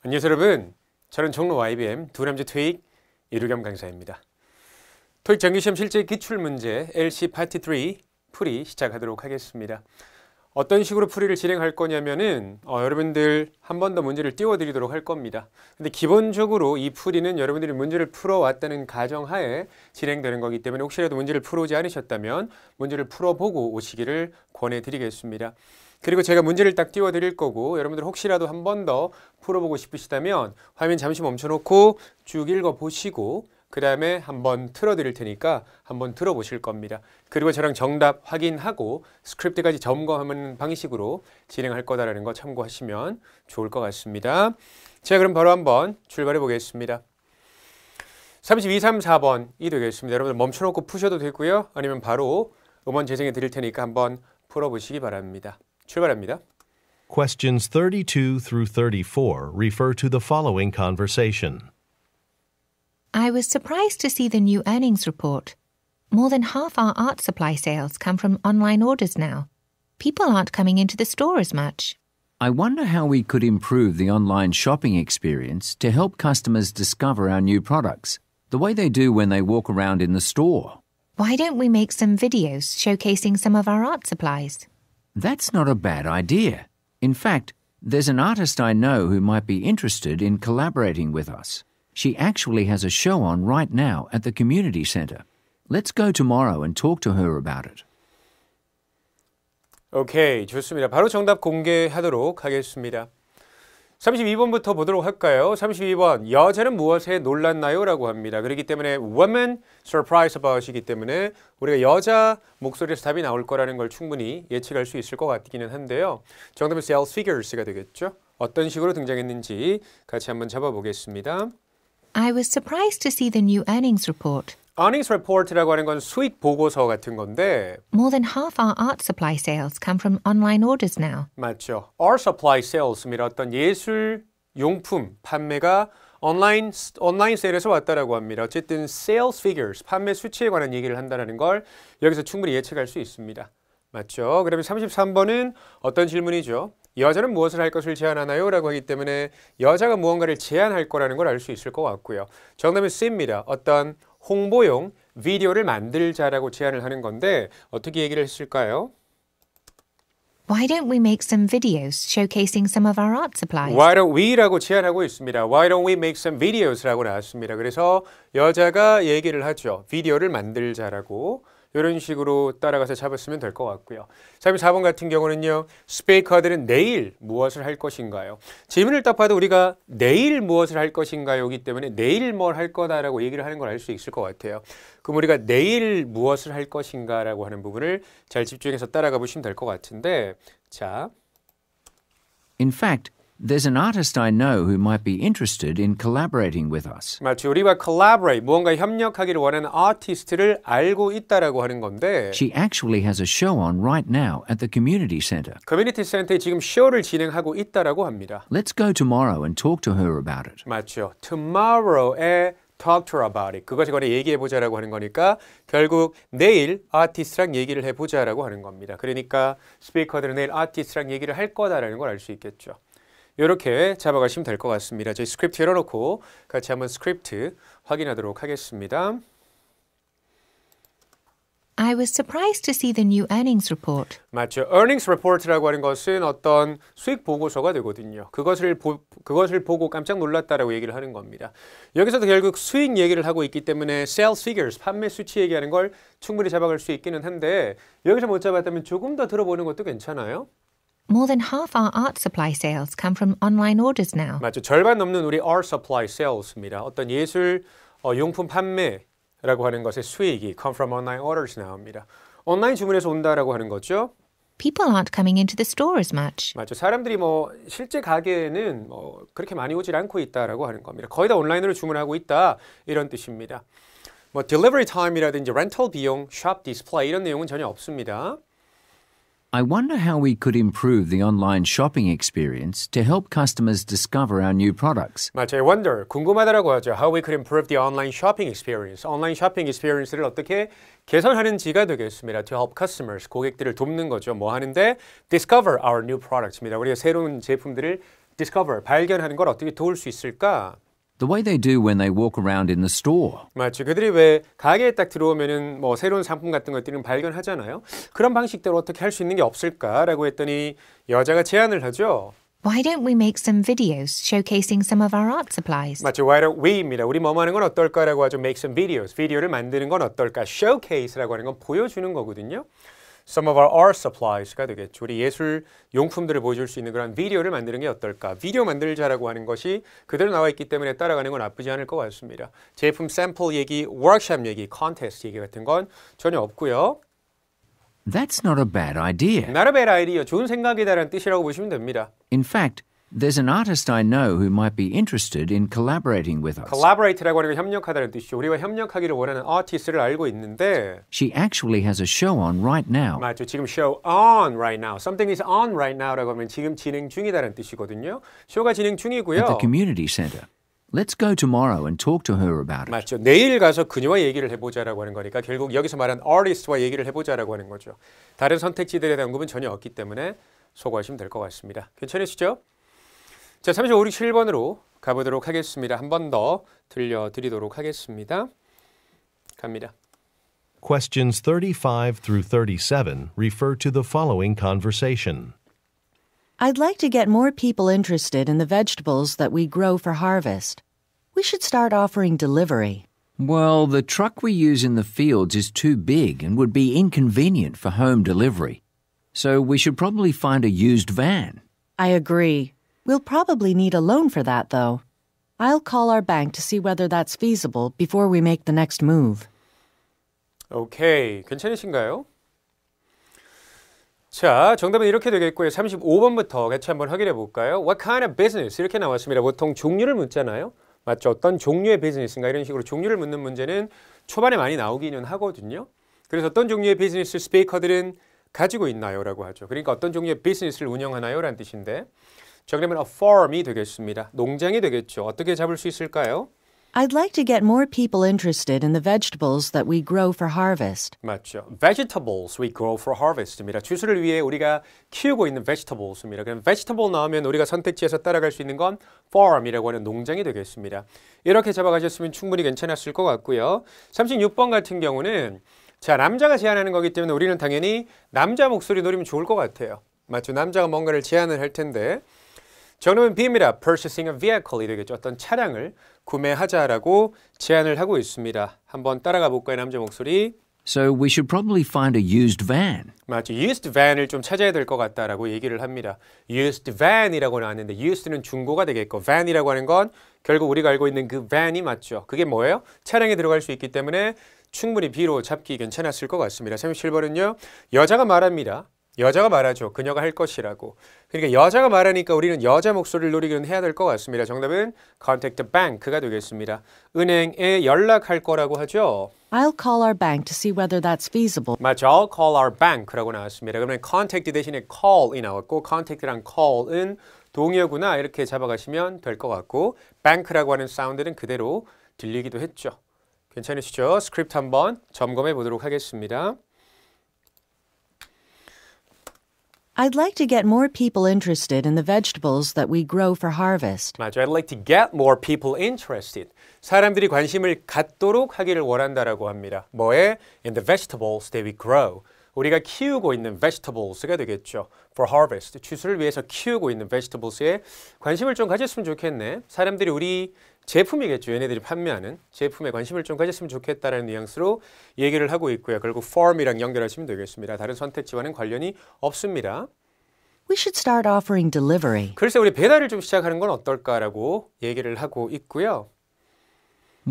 안녕하세요 여러분 저는 종로 y b m 두남제 토익 이루겸 강사입니다 토익 정규시험 실제 기출문제 LC 파티3 풀이 시작하도록 하겠습니다 어떤 식으로 풀이를 진행할 거냐면은 어, 여러분들 한 번 더 문제를 띄워드리도록 할 겁니다 근데 기본적으로 이 풀이는 여러분들이 문제를 풀어왔다는 가정하에 진행되는 거기 때문에 혹시라도 문제를 풀어오지 않으셨다면 문제를 풀어보고 오시기를 권해드리겠습니다 그리고 제가 문제를 딱 띄워드릴 거고 여러분들 혹시라도 한 번 더 풀어보고 싶으시다면 화면 잠시 멈춰놓고 쭉 읽어보시고 그 다음에 한 번 틀어드릴 테니까 한번 들어보실 겁니다. 그리고 저랑 정답 확인하고 스크립트까지 점검하는 방식으로 진행할 거다라는 거 참고하시면 좋을 것 같습니다. 자 그럼 바로 한 번 출발해 보겠습니다. 32, 34번이 되겠습니다. 여러분들 멈춰놓고 푸셔도 되고요. 아니면 바로 음원 재생해 드릴 테니까 한 번 풀어보시기 바랍니다. 출발합니다. Questions 32 through 34 refer to the following conversation. I was surprised to see the new earnings report. More than half our art supply sales come from online orders now. People aren't coming into the store as much. I wonder how we could improve the online shopping experience to help customers discover our new products, the way they do when they walk around in the store. Why don't we make some videos showcasing some of our art supplies? That's not a bad idea. In fact, there's an artist I know who might be interested in collaborating with us. She actually has a show on right now at the community centre. Let's go tomorrow and talk to her about it. okay, 좋습니다. 바로 정답 공개하도록 하겠습니다. 32번부터 보도록 할까요? 32번 여자는 무엇에 놀랐나요? 라고 합니다. 그렇기 때문에 woman surprise about이기 때문에 우리가 여자 목소리에서 답이 나올 거라는 걸 충분히 예측할 수 있을 것 같기는 한데요. 정답은 sales figures가 되겠죠? 어떤 식으로 등장했는지 같이 한번 잡아보겠습니다. I was surprised to see the new earnings report. Earnings report라고 이 하는 건 수익 보고서 같은 건데 More than half our art supply sales come from online orders now. 맞죠. Art supply s a l e s 어떤 예술 용품 판매가 온라인 온라인 세일에서 왔다라고 합니다. 어쨌든 sales figures 판매 수치에 관한 얘기를 한다는 걸 여기서 충분히 예측할 수 있습니다. 맞죠? 그러면 33번은 어떤 질문이죠? 여자는 무엇을 할 것을 제안하나요? 라고 하기 때문에 여자가 무언가를 제안할 거라는 걸 알 수 있을 것 같고요. 정답은 C입니다. 어떤 홍보용 비디오를 만들자라고 제안을 하는 건데 어떻게 얘기를 했을까요? Why don't we make some videos showcasing some of our art supplies? Why don't we라고 제안하고 있습니다. Why don't we make some videos라고 나왔습니다. 그래서 여자가 얘기를 하죠. 비디오를 만들자라고. 이런 식으로 따라가서 잡았으면 될 것 같고요. 4번 같은 경우는요. 스페이커들은 내일 무엇을 할 것인가요? 질문을 딱 봐도 우리가 내일 무엇을 할 것인가요기 때문에 내일 뭘 할 거다라고 얘기를 하는 걸 알 수 있을 것 같아요. 그럼 우리가 내일 무엇을 할 것인가라고 하는 부분을 잘 집중해서 따라가 보시면 될 것 같은데 자 In fact, There's an artist I know who might be interested in collaborating with us. 마치 우리가 collaborate 무언가 협력하기를 원하는 아티스트를 알고 있다라고 하는 건데. She actually has a show on right now at the community center. 커뮤니티 센터에 지금 쇼를 진행하고 있다라고 합니다. Let's go tomorrow and talk to her about it. 맞죠. Tomorrow에 talk to her about it. 그것에 관해 얘기해 보자라고 하는 거니까 결국 내일 아티스트랑 얘기를 해 보자라고 하는 겁니다. 그러니까 스피커들은 내일 아티스트랑 얘기를 할 거다라는 걸 알 수 있겠죠. 이렇게 잡아가시면 될 것 같습니다. 저희 스크립트 열어놓고 같이 한번 스크립트 확인하도록 하겠습니다. I was surprised to see the new earnings report. 맞죠. earnings report라고 하는 것은 어떤 수익 보고서가 되거든요. 그것을 보, 그것을 보고 깜짝 놀랐다라고 얘기를 하는 겁니다. 여기서도 결국 수익 얘기를 하고 있기 때문에 sales figures 판매 수치 얘기하는 걸 충분히 잡아갈 수 있기는 한데 여기서 못 잡았다면 조금 더 들어보는 것도 괜찮아요. more than half our art supply sales come from online orders now. 맞죠. 절반 넘는 우리 art supply sales입니다. 어떤 예술 어, 용품 판매라고 하는 것의 수익이 come from online orders now입니다. 온라인 주문에서 온다라고 하는 거죠. People aren't coming into the store as much. 맞죠. 사람들이 뭐 실제 가게에는 뭐 그렇게 많이 오질 않고 있다라고 하는 겁니다. 거의 다 온라인으로 주문하고 있다 이런 뜻입니다. 뭐 delivery time이라든지 렌털 비용, shop display 이런 내용은 전혀 없습니다. I wonder how we could improve the online shopping experience to help customers discover our new products. 맞아요. wonder 궁금하다라고 하죠. How we could improve the online shopping experience. Online shopping experience를 어떻게 개선하는지가 되겠습니다. To help customers 고객들을 돕는 거죠. 뭐 하는데 discover our new products입니다. 우리가 새로운 제품들을 discover 발견하는 걸 어떻게 도울 수 있을까? the way they do when they walk around in the store. 맞죠. 그들이 왜 가게에 딱 들어오면은 뭐 새로운 상품 같은 것들은 발견하잖아요. 그런 방식대로 어떻게 할 수 있는 게 없을까라고 했더니 여자가 제안을 하죠. Why don't we make some videos showcasing some of our art supplies? 맞죠. Why don't we입니다. 우리 뭐 하는 건 어떨까라고 하죠. Make some videos. 비디오를 만드는 건 어떨까? Showcase라고 하는 건 보여주는 거거든요. some of our art supplies가 되겠죠. 우리 예술 용품들을 보여줄 수 있는 그런 비디오를 만드는 게 어떨까. 비디오 만들자라고 하는 것이 그대로 나와 있기 때문에 따라가는 건 나쁘지 않을 것 같습니다. 제품 샘플 얘기, 워크샵 얘기, 컨테스트 얘기 같은 건 전혀 없고요. That's not a bad idea. Not a bad idea. 좋은 생각이다라는 뜻이라고 보시면 됩니다. In fact, There's an artist I know who might be interested in collaborating with us. collaborate라고 하는 건 협력하다는 뜻이죠. 우리와 협력하기를 원하는 아티스트를 알고 있는데 She actually has a show on right now. 맞죠. 지금 show on right now. Something is on right now라고 하면 지금 진행 중이다라는 뜻이거든요. 쇼가 진행 중이고요. At the community center. Let's go tomorrow and talk to her about it. 맞죠. 내일 가서 그녀와 얘기를 해보자라고 하는 거니까 결국 여기서 말한 artist와 얘기를 해보자라고 하는 거죠. 다른 선택지들에 대한 언급은 전혀 없기 때문에 소고하시면 될 것 같습니다. 괜찮으시죠? 자, 3567번으로 가보도록 하겠습니다. 들려드리도록 하겠습니다. 갑니다. Questions 35 through 37 refer to the following conversation. I'd like to get more people interested in the vegetables that we grow for harvest. We should start offering delivery. Well, the truck we use in the fields is too big and would be inconvenient for home delivery. So we should probably find a used van. I agree. We'll probably need a loan for that, though. I'll call our bank to see whether that's feasible before we make the next move. Okay. 괜찮으신가요? 자, 정답은 이렇게 되겠고요. 35번부터 같이 한번 확인해 볼까요? What kind of business? 이렇게 나왔습니다. 보통 종류를 묻잖아요. 맞죠? 어떤 종류의 비즈니스인가 이런 식으로 종류를 묻는 문제는 초반에 많이 나오기는 하거든요. 그래서 어떤 종류의 비즈니스 스피커들은 가지고 있나요? 라고 하죠. 그러니까 어떤 종류의 비즈니스를 운영하나요? 라는 뜻인데 자, 그러면 a farm이 되겠습니다. 농장이 되겠죠. 어떻게 잡을 수 있을까요? I'd like to get more people interested in the vegetables that we grow for harvest. 맞죠. Vegetables we grow for harvest입니다. 추수를 위해 우리가 키우고 있는 vegetables입니다. 그럼 vegetable 나오면 우리가 선택지에서 따라갈 수 있는 건 farm이라고 하는 농장이 되겠습니다. 이렇게 잡아가셨으면 충분히 괜찮았을 것 같고요. 36번 같은 경우는 자 남자가 제안하는 거기 때문에 우리는 당연히 남자 목소리 노리면 좋을 것 같아요. 맞죠. 남자가 뭔가를 제안을 할 텐데 정답은 B입니다. Purchasing a vehicle 이 되겠죠. 어떤 차량을 구매하자라고 제안을 하고 있습니다. 한번 따라가 볼까요, 남자 목소리? So we should probably find a used van. 맞죠. used van을 좀 찾아야 될 것 같다라고 얘기를 합니다. used van이라고 나왔는데 used는 중고가 되겠고 van이라고 하는 건 결국 우리가 알고 있는 그 van이 맞죠. 그게 뭐예요? 차량에 들어갈 수 있기 때문에 충분히 B로 잡기 괜찮았을 것 같습니다. 37번은요. 여자가 말합니다. 여자가 말하죠. 그녀가 할 것이라고. 그러니까 여자가 말하니까 우리는 여자 목소리를 노리기는 해야 될 것 같습니다. 정답은 contact the bank가 되겠습니다. 은행에 연락할 거라고 하죠. I'll call our bank to see whether that's feasible. 맞죠. I'll call our bank라고 나왔습니다. 그러면 contact 대신에 call이 나왔고 contact랑 call은 동의어구나 이렇게 잡아가시면 될 것 같고 bank라고 하는 사운드는 그대로 들리기도 했죠. 괜찮으시죠? 스크립트 한번 점검해 보도록 하겠습니다. I'd like to get more people interested in the vegetables that we grow for harvest. 맞아. I'd like to get more people interested. 사람들이 관심을 갖도록 하기를 원한다라고 합니다. 뭐에? In the vegetables that we grow. 우리가 키우고 있는 vegetables가 되겠죠. For harvest, 추수를 위해서 키우고 있는 vegetables에 관심을 좀 가졌으면 좋겠네. 사람들이 우리 제품이겠죠. 얘네들이 판매하는 제품에 관심을 좀 가졌으면 좋겠다라는 뉘앙스로 얘기를 하고 있고요. 결국 farm이랑 연결하시면 되겠습니다. 다른 선택지와는 관련이 없습니다. We should start offering delivery. 글쎄 우리 배달을 좀 시작하는 건 어떨까라고 얘기를 하고 있고요.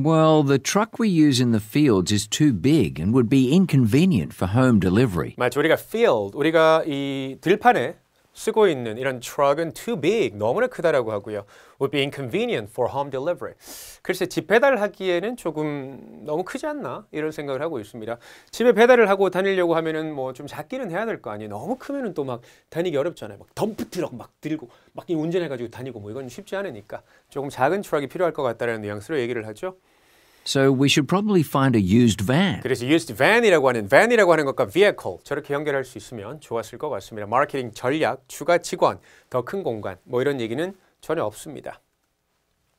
Well, the truck we use in the fields is too big and would be inconvenient for home delivery. 우리가 field, 우리가 이 들판에 쓰고 있는 이런 truck은 too big, 너무나 크다라고 하고요. would be inconvenient for home delivery. 글쎄 집 배달하기에는 조금 너무 크지 않나 이런 생각을 하고 있습니다. 집에 배달을 하고 다니려고 하면은 뭐 좀 작기는 해야 될 거 아니에요. 너무 크면은 또 막 다니기 어렵잖아요. 막 덤프 트럭 막 들고 막 운전해 가지고 다니고 뭐 이건 쉽지 않으니까 조금 작은 트럭이 필요할 것 같다라는 뉘앙스로 얘기를 하죠. So we should probably find a used van. 그래서 used van이라고 하는 van이라고 하는 것과 vehicle 저렇게 연결할 수 있으면 좋았을 것 같습니다. 마케팅 전략, 추가 직원, 더 큰 공간 뭐 이런 얘기는 전혀 없습니다.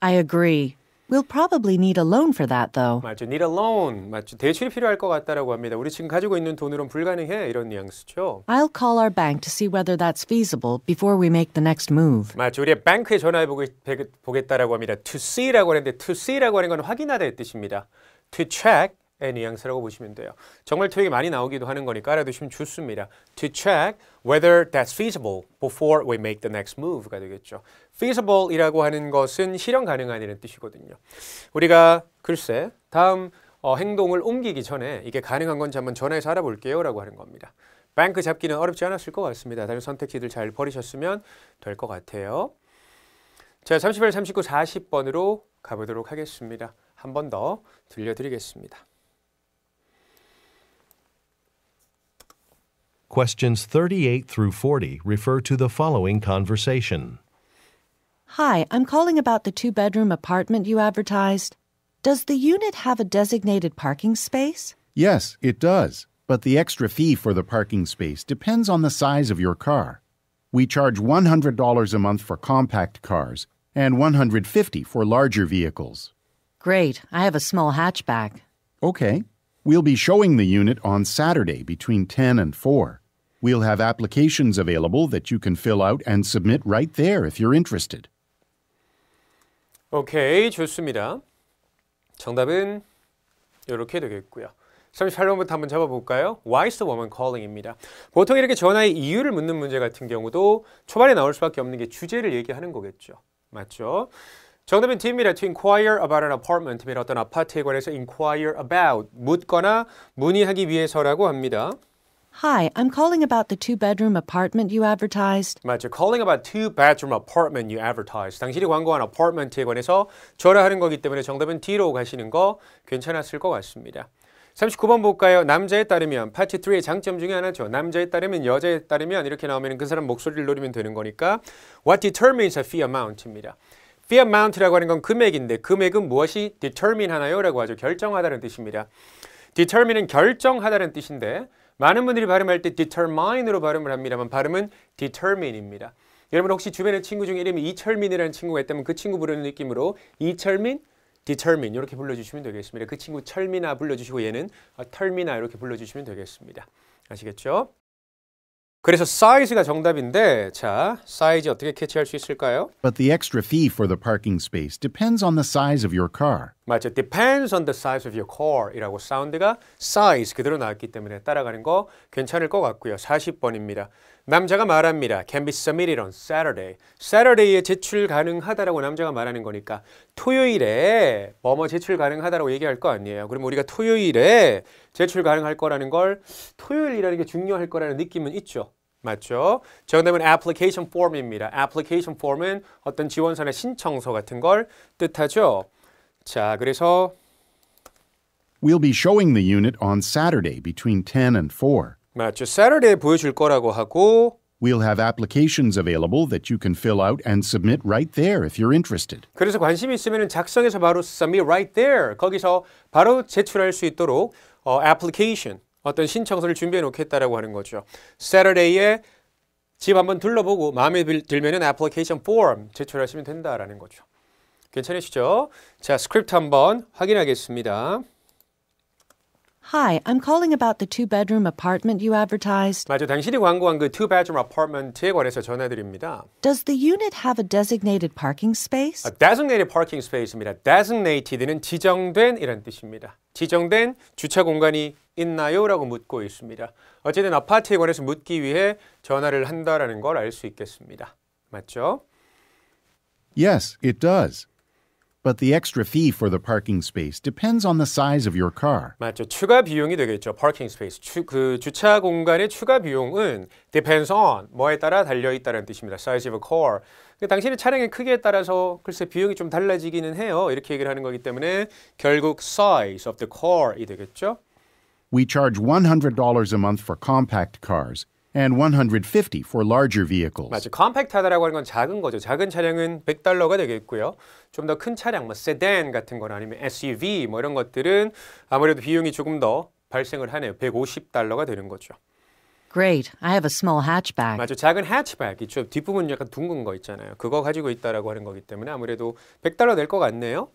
I agree. We'll probably need a loan for that, though. 맞죠. Need a loan. 맞죠. 대출이 필요할 것 같다라고 합니다. 우리 지금 가지고 있는 돈으로는 불가능해 이런 뉘앙스죠. I'll call our bank to see whether that's feasible before we make the next move. 맞죠. 우리 뱅크에 전화해 보겠다라고 합니다. To see라고 하는데 to see라고 하는 건 확인하다의 뜻입니다. To check 의 뉘앙스라고 보시면 돼요. 정말 토익이 많이 나오기도 하는 거니까 알아두시면 좋습니다. To check whether that's feasible before we make the next move가 되겠죠. feasible이라고 하는 것은 실현 가능한이라는 뜻이거든요. 우리가 글쎄 다음 어, 행동을 옮기기 전에 이게 가능한 건지 한번 전화해서 알아볼게요 라고 하는 겁니다. 뱅크 잡기는 어렵지 않았을 것 같습니다. 다른 선택지들 잘 버리셨으면 될 것 같아요. 자, 38, 39, 40번으로 가보도록 하겠습니다. 한 번 더 들려드리겠습니다. Questions 38 through 40 refer to the following conversation. Hi, I'm calling about the two bedroom apartment you advertised. Does the unit have a designated parking space? Yes, it does, but the extra fee for the parking space depends on the size of your car. We charge $100 a month for compact cars and $150 for larger vehicles. Great, I have a small hatchback. Okay, we'll be showing the unit on Saturday between 10 and 4. We'll have applications available that you can fill out and submit right there if you're interested. 오케이, 좋습니다. 정답은 이렇게 되겠고요. 38번부터 한번 잡아볼까요? Why is the woman calling입니다. 보통 이렇게 전화의 이유를 묻는 문제 같은 경우도 초반에 나올 수밖에 없는 게 주제를 얘기하는 거겠죠. 맞죠? 정답은 D입니다. To inquire about an apartment 어떤 아파트에 관해서 inquire about 묻거나 문의하기 위해서라고 합니다. Hi, I'm calling about the two bedroom apartment you advertised. 맞죠. Calling about two bedroom apartment you advertised. 당신이 광고한 아파트에 관해서 전화하는 거기 때문에 정답은 D로 가시는 거 괜찮았을 것 같습니다. 39번 볼까요? 남자에 따르면 파트 3의 장점 중에 하나죠. 남자에 따르면 여자에 따르면 이렇게 나오면 그 사람 목소리를 노리면 되는 거니까 What determines a fee amount입니다. fee amount라고 하는 건 금액인데 금액은 무엇이 determine 하나요? 라고 하죠. 결정하다는 뜻입니다. determine은 결정하다는 뜻인데 많은 분들이 발음할 때 determine으로 발음을 합니다만 발음은 determine입니다. 여러분 혹시 주변에 친구 중에 이름이 이철민이라는 친구가 있다면 그 친구 부르는 느낌으로 이철민, determine 이렇게 불러주시면 되겠습니다. 그 친구 철민아 불러주시고 얘는 털미나 어, 이렇게 불러주시면 되겠습니다. 아시겠죠? 그래서 사이즈가 정답인데 자, 사이즈 어떻게 캐치할 수 있을까요? But the extra fee for the parking space depends on the size of your car. 맞죠. depends on the size of your car이라고 사운드가 size 그대로 나왔기 때문에 따라가는 거 괜찮을 것 같고요. 40번입니다. 남자가 말합니다. can be submitted on Saturday. Saturday에 제출 가능하다라고 남자가 말하는 거니까 토요일에 뭐뭐 제출 가능하다라고 얘기할 거 아니에요. 그럼 우리가 토요일에 제출 가능할 거라는 걸 토요일이라는 게 중요할 거라는 느낌은 있죠. 맞죠? 정답은 application form입니다. application form은 어떤 지원서나 신청서 같은 걸 뜻하죠. 자, 그래서 We'll be showing the unit on Saturday between 10 and 4. 맞죠. Saturday 보여줄 거라고 하고 We'll have applications available that you can fill out and submit right there if you're interested. 그래서 관심 있으면 작성해서 바로 submit right there. 거기서 바로 제출할 수 있도록 어, application 어떤 신청서를 준비해 놓겠다라고 하는 거죠. Saturday에 집 한번 둘러보고 마음에 들면은 application form 제출하시면 된다라는 거죠. 괜찮으시죠? 자, 스크립트 한번 확인하겠습니다. Hi, I'm calling about the two-bedroom apartment you advertised. 맞아, 당신이 광고한 그 two-bedroom apartment에 관해서 전해드립니다. Does the unit have a designated parking space? A designated parking space입니다. Designated는 지정된이란 뜻입니다. 지정된 주차 공간이 있나요? 라고 묻고 있습니다. 어쨌든 아파트에 관해서 묻기 위해 전화를 한다라는 걸 알 수 있겠습니다. 맞죠? Yes, it does. But the extra fee for the parking space depends on the size of your car. 맞죠. 추가 비용이 되겠죠. parking space. 추, 그 주차 공간의 추가 비용은 depends on 뭐에 따라 달려 있다는 뜻입니다. size of a car. 당신의 차량의 크기에 따라서 글쎄 비용이 좀 달라지기는 해요. 이렇게 얘기를 하는 거기 때문에 결국 size of the car이 되겠죠. We charge $100 a month for compact cars. and 150 for larger vehicles. 맞아, 컴팩트하다라고 하는 건 작은 거죠. 작은 차량은 100달러가 되겠고요. 좀 더 큰 차량, 뭐 세단 같은 거나 아니면 SUV 뭐 이런 것들은 아무래도 비용이 조금 더 발생을 하네요. 150달러가 되는 거죠. Great. I have a small hatchback. 맞아, 작은 hatchback. 이쪽 뒷부분 약간 둥근 거 있잖아요. 그거 가지고 있다라고 하는 거기 때문에 아무래도 100달러 될것 같네요.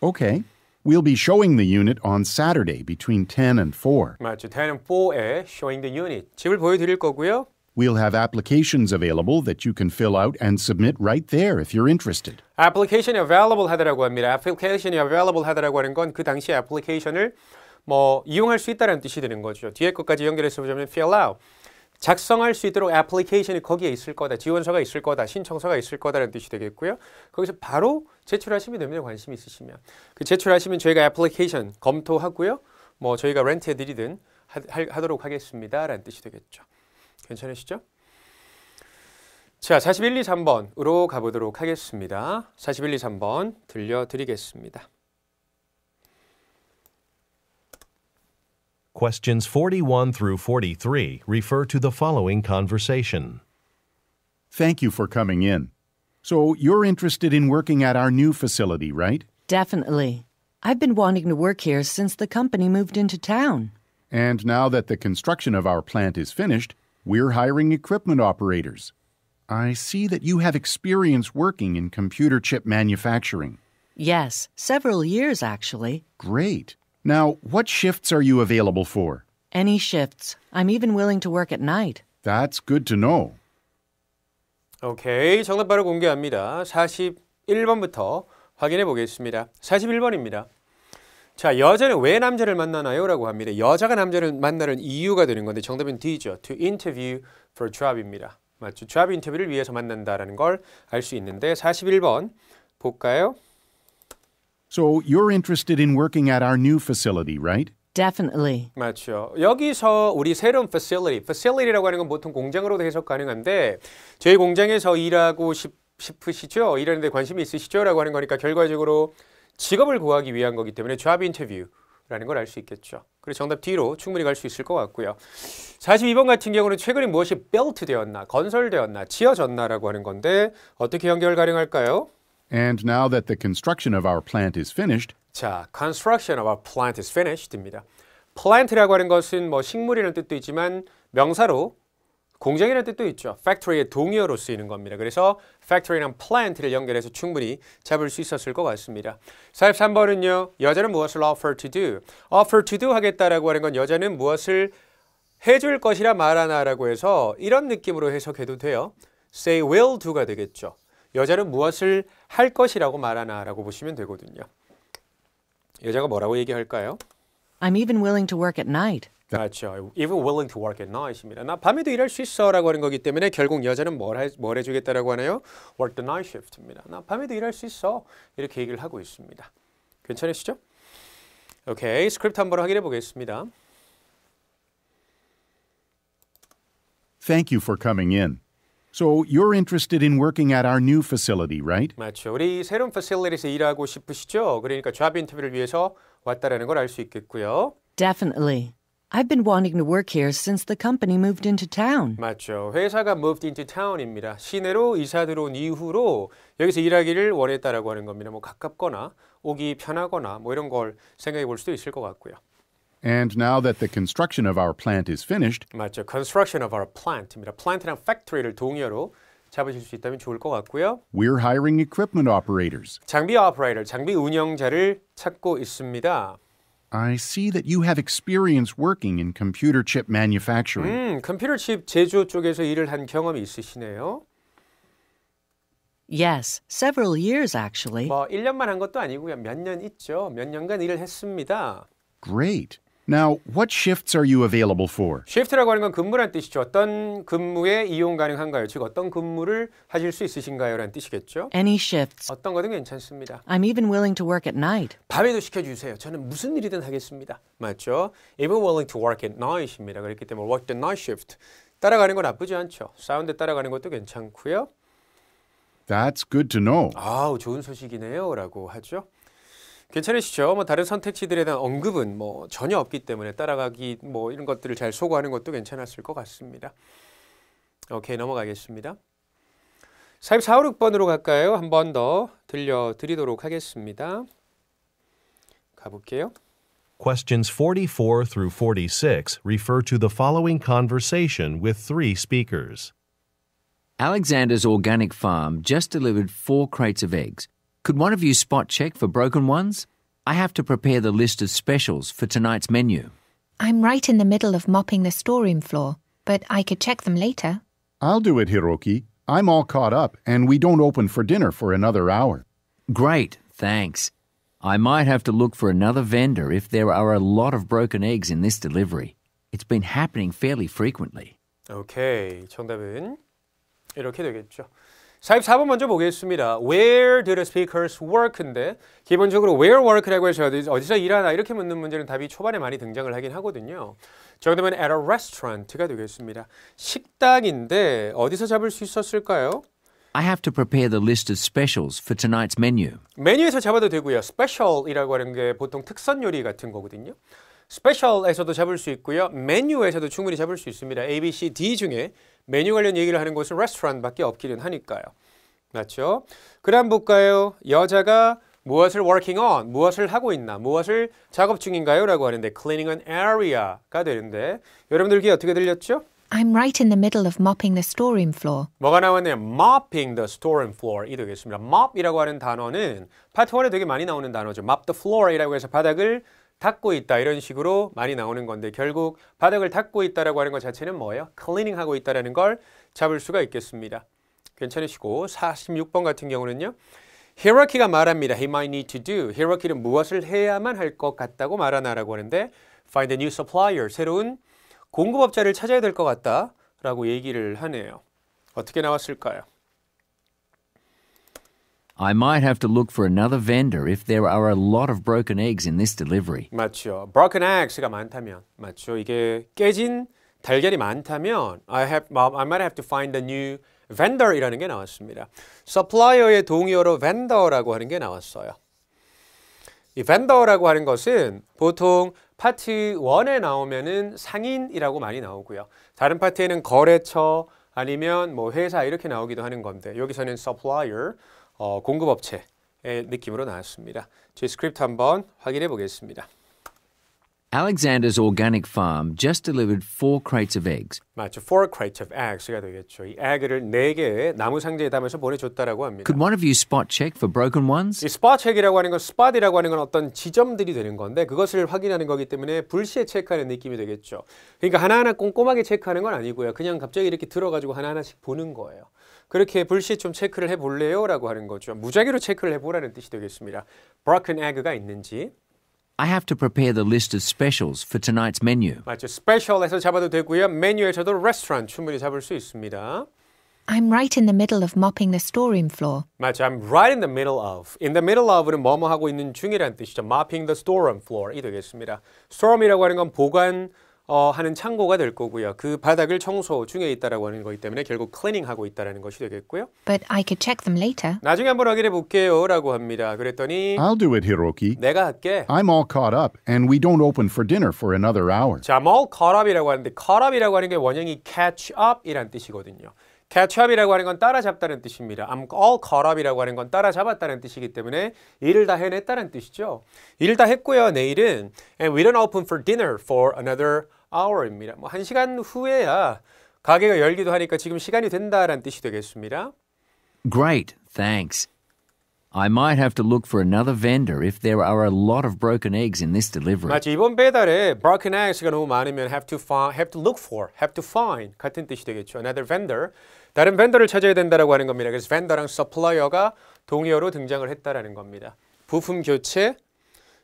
Okay. We'll be showing the unit on Saturday between 10 and 4. 맞죠. 10 and 4에 showing the unit. 집을 보여드릴 거고요. We'll have applications available that you can fill out and submit right there if you're interested. Application available 하다라고 합니다. Application available 하다라고 하는 건 그 당시 application을 뭐 이용할 수 있다는 뜻이 되는 거죠. 뒤에 것까지 연결해서 보자면 fill out. 작성할 수 있도록 application이 거기에 있을 거다. 지원서가 있을 거다. 신청서가 있을 거다라는 뜻이 되겠고요. 거기서 바로 제출하시면 됩니다. 관심 있으시면. 그 제출하시면 저희가 애플리케이션 검토하고요. 뭐 저희가 렌트해 드리든 하도록 하겠습니다. 라는 뜻이 되겠죠. 괜찮으시죠? 자, 41, 2, 3번으로 가보도록 하겠습니다. 41, 2, 3번 들려드리겠습니다. Questions 41 through 43 refer to the following conversation. Thank you for coming in. So you're interested in working at our new facility, right? Definitely. I've been wanting to work here since the company moved into town. And now that the construction of our plant is finished, we're hiring equipment operators. I see that you have experience working in computer chip manufacturing. Yes, several years actually. Great. Now, what shifts are you available for? Any shifts. I'm even willing to work at night. That's good to know. 오케이, 정답 바로 공개합니다. 41번부터 확인해 보겠습니다. 41번입니다. 자, 여자는 왜 남자를 만나나요? 라고 합니다. 여자가 남자를 만나는 이유가 되는 건데 정답은 D죠. To interview for job입니다. 맞죠? job 인터뷰를 위해서 만난다라는 걸 알 수 있는데 41번 볼까요? So you're interested in working at our new facility, right? Definitely. 맞죠. 여기서 우리 새로운 facility, facility라고 하는 건 보통 공장으로도 해석 가능한데 저희 공장에서 일하고 싶, 싶으시죠? 일하는데 관심이 있으시죠? 라고 하는 거니까 결과적으로 직업을 구하기 위한 거기 때문에 job interview 라는 걸 알 수 있겠죠. 그리고 정답 뒤로 충분히 갈 수 있을 것 같고요. 42번 같은 경우는 최근에 무엇이 built 되었나, 건설되었나, 지어졌나라고 하는 건데 어떻게 연결 가능할까요? And now that the construction of our plant is finished. 자, construction of our plant is finished입니다. plant라고 하는 것은 뭐 식물이라는 뜻도 있지만 명사로 공장이라는 뜻도 있죠. factory의 동의어로 쓰이는 겁니다. 그래서 factory랑 plant를 연결해서 충분히 잡을 수 있었을 것 같습니다. 43번은요. 여자는 무엇을 offer to do? offer to do 하겠다라고 하는 건 여자는 무엇을 해줄 것이라 말하나라고 해서 이런 느낌으로 해석해도 돼요. say will do가 되겠죠. 여자는 무엇을 할 것이라고 말하나라고 보시면 되거든요. 여자가 뭐라고 얘기할까요? I'm even willing to work at night. 그렇죠. Even willing to work at night입니다. 나 밤에도 일할 수 있어라고 하는 거기 때문에 결국 여자는 뭘, 해, 뭘 해주겠다라고 하나요? Work the night shift입니다. 나 밤에도 일할 수 있어 이렇게 얘기를 하고 있습니다. 괜찮으시죠? 오케이 스크립트 한번 확인해 보겠습니다. Thank you for coming in. So you're interested in working at our new facility, right? 맞죠. 우리 새로운 facility에서 일하고 싶으시죠? 그러니까 job 인터뷰를 위해서 왔다라는 걸 알 수 있겠고요. Definitely. I've been wanting to work here since the company moved into town. 맞죠. 회사가 moved into town입니다. 시내로 이사 들어온 이후로 여기서 일하기를 원했다라고 하는 겁니다. 뭐 가깝거나 오기 편하거나 뭐 이런 걸 생각해 볼 수도 있을 것 같고요. And now that the construction of our plant is finished, 맞죠. Construction of our plant. plant이랑 factory를 동의어로 잡으실 수 있다면 좋을 것 같고요. We're hiring equipment operators. 장비 operator, 장비 운영자를 찾고 있습니다. I see that you have experience working in computer chip manufacturing. 음, 컴퓨터 칩 제조 쪽에서 일을 한 경험이 있으시네요. Yes, several years actually. 뭐 1년만 한 것도 아니고요. 몇년 있죠. 몇 년간 일을 했습니다. Great. Now, what shifts are you available for? shift라고 하는 건 근무란 뜻이죠. 어떤 근무에 이용 가능한가요? 즉 어떤 근무를 하실 수 있으신가요라는 뜻이겠죠. Any shifts. 어떤 거든 괜찮습니다. I'm even willing to work at night. 밤에도 시켜 주세요. 저는 무슨 일이든 하겠습니다. 맞죠? Even willing to work at night입니다. 그렇기 때문에 work the night shift 따라가는 건 나쁘지 않죠. 사운드 따라가는 것도 괜찮고요. That's good to know. 아우, 좋은 소식이네요라고 하죠. 괜찮으시죠? 뭐 다른 선택지들에 대한 언급은 뭐 전혀 없기 때문에 따라가기 뭐 이런 것들을 잘 소고하는 것도 괜찮았을 것 같습니다. 오케이 넘어가겠습니다. 4456번으로 갈까요? 한번더 들려드리도록 하겠습니다. 가볼게요. Questions 44 through 46 refer to the following conversation with three speakers. Alexander's organic farm just delivered four crates of eggs Could one of you spot check for broken ones? I have to prepare the list of specials for tonight's menu. I'm right in the middle of mopping the storeroom floor, but I could check them later. I'll do it, Hiroki. I'm all caught up, and we don't open for dinner for another hour. Great, thanks. I might have to look for another vendor if there are a lot of broken eggs in this delivery. It's been happening fairly frequently. Okay, 정답은 이렇게 되겠죠. 44번 먼저 보겠습니다. Where do the speakers work인데 기본적으로 where work라고 해서 어디서 일하나 이렇게 묻는 문제는 답이 초반에 많이 등장을 하긴 하거든요. 정답은 at a restaurant가 되겠습니다. 식당인데 어디서 잡을 수 있었을까요? I have to prepare the list of specials for tonight's menu. 메뉴에서 잡아도 되고요. special이라고 하는 게 보통 특선 요리 같은 거거든요. 스페셜에서도 잡을 수 있고요. 메뉴에서도 충분히 잡을 수 있습니다. A, B, C, D 중에 메뉴 관련 얘기를 하는 곳은 레스토랑밖에 없기는 하니까요. 맞죠? 그다 볼까요? 여자가 무엇을 working on, 무엇을 하고 있나, 무엇을 작업 중인가요? 라고 하는데 cleaning an area가 되는데 여러분들 귀 어떻게 들렸죠? I'm right in the middle of mopping the storeroom floor. 뭐가 나왔네요? mopping the storeroom floor 이 되겠습니다. mop이라고 하는 단어는 파트 1에 되게 많이 나오는 단어죠. mop the floor이라고 해서 바닥을 닦고 있다 이런 식으로 많이 나오는 건데 결국 바닥을 닦고 있다라고 하는 것 자체는 뭐예요? 클리닝하고 있다라는 걸 잡을 수가 있겠습니다. 괜찮으시고 46번 같은 경우는요. 히어라키가 말합니다. He might need to do. 히라키는 무엇을 해야만 할 것 같다고 말하나라고 하는데 find a new supplier. 새로운 공급업자를 찾아야 될 것 같다라고 얘기를 하네요. 어떻게 나왔을까요? I might have to look for another vendor if there are a lot of broken eggs in this delivery. 맞죠. broken eggs가 많다면 맞죠. 이게 깨진 달걀이 많다면 I have I might have to find a new vendor이라는 게 나왔습니다. supplier의 동의어로 vendor라고 하는 게 나왔어요. 이 vendor라고 하는 것은 보통 파트 1에 나오면은 상인이라고 많이 나오고요. 다른 파트에는 거래처 아니면 뭐 회사 이렇게 나오기도 하는 건데 여기서는 supplier 어, 공급업체의 느낌으로 나왔습니다. 제 스크립트 한번 확인해 보겠습니다. Alexander's organic farm just delivered four crates of eggs. 맞죠. Four crates of eggs가 되겠죠. 이 에그를 네 개의 나무 상자에 담아서 보내줬다라고 합니다. Could one of you spot check for broken ones? 이 spot check이라고 하는 건 spot이라고 하는 건 어떤 지점들이 되는 건데 그것을 확인하는 거기 때문에 불시에 체크하는 느낌이 되겠죠. 그러니까 하나하나 꼼꼼하게 체크하는 건 아니고요. 그냥 갑자기 이렇게 들어가지고 하나하나씩 보는 거예요. 그렇게 불시 좀 체크를 해볼래요? 라고 하는 거죠. 무작위로 체크를 해보라는 뜻이 되겠습니다. broken egg가 있는지 I have to prepare the list of specials for tonight's menu. 맞죠. 스페셜에서 잡아도 되고요. 메뉴에서도 restaurant 충분히 잡을 수 있습니다. I'm right in the middle of mopping the storeroom floor. 맞아, I'm right in the middle of. In the middle of는 뭐뭐 하고 있는 중이란 뜻이죠. Mopping the storeroom floor 이 되겠습니다. Storeroom이라고 하는 건 보관 어, 하는 창고가 될 거고요. 그 바닥을 청소 중에 있다라고 하는 거기 때문에 결국 클리닝하고 있다라는 것이 되겠고요. But I could check them later. 나중에 한번 확인해 볼게요라고 합니다. 그랬더니 I'll do it, Hiroki. 내가 할게. I'm all caught up and we don't open for dinner for another hour. 자, I'm all caught up이라고 하는데 caught up이라고 하는 게 원형이 catch up이란 뜻이거든요. catch up이라고 하는 건 따라잡다는 뜻입니다. I'm all caught up이라고 하는 건 따라잡았다는 뜻이기 때문에 일을 다 해냈다는 뜻이죠. 일을 다 했고요. 내일은 and we don't open for dinner for another hour입니다. 뭐 1시간 후에야 가게가 열기도 하니까 지금 시간이 된다라는 뜻이 되겠습니다. Great, thanks. I might have to look for another vendor if there are a lot of broken eggs in this delivery. 맞지 이번 배달에 broken eggs가 너무 많으면 have to find, have to look for, have to find 같은 뜻이 되겠죠. Another vendor, 다른 벤더를 찾아야 된다라고 하는 겁니다. 그래서 벤더랑 서플라이어가 동의어로 등장을 했다라는 겁니다. 부품 교체,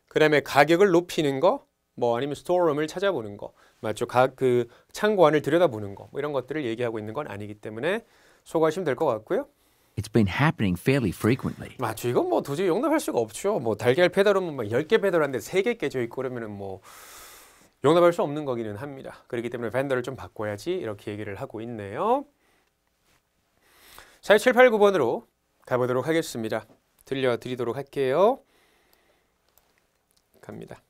그다음에 가격을 높이는 거, 뭐 아니면 스토어룸을 찾아보는 거. 맞죠? 각 그 창고안을 들여다보는 거, 뭐 이런 것들을 얘기하고 있는 건 아니기 때문에 소거하시면 될 것 같고요. It's been happening fairly frequently. 맞죠. 이건 뭐 도저히 용납할 수가 없죠. 뭐 달걀 페달은 막1개 뭐 페달한데 3개 깨져 있고 그러면은 뭐 용납할 수 없는 거기는 합니다. 그렇기 때문에 벤더를 좀 바꿔야지 이렇게 얘기를 하고 있네요. 자, 7, 8, 9번으로 가보도록 하겠습니다. 들려드리도록 할게요. 갑니다.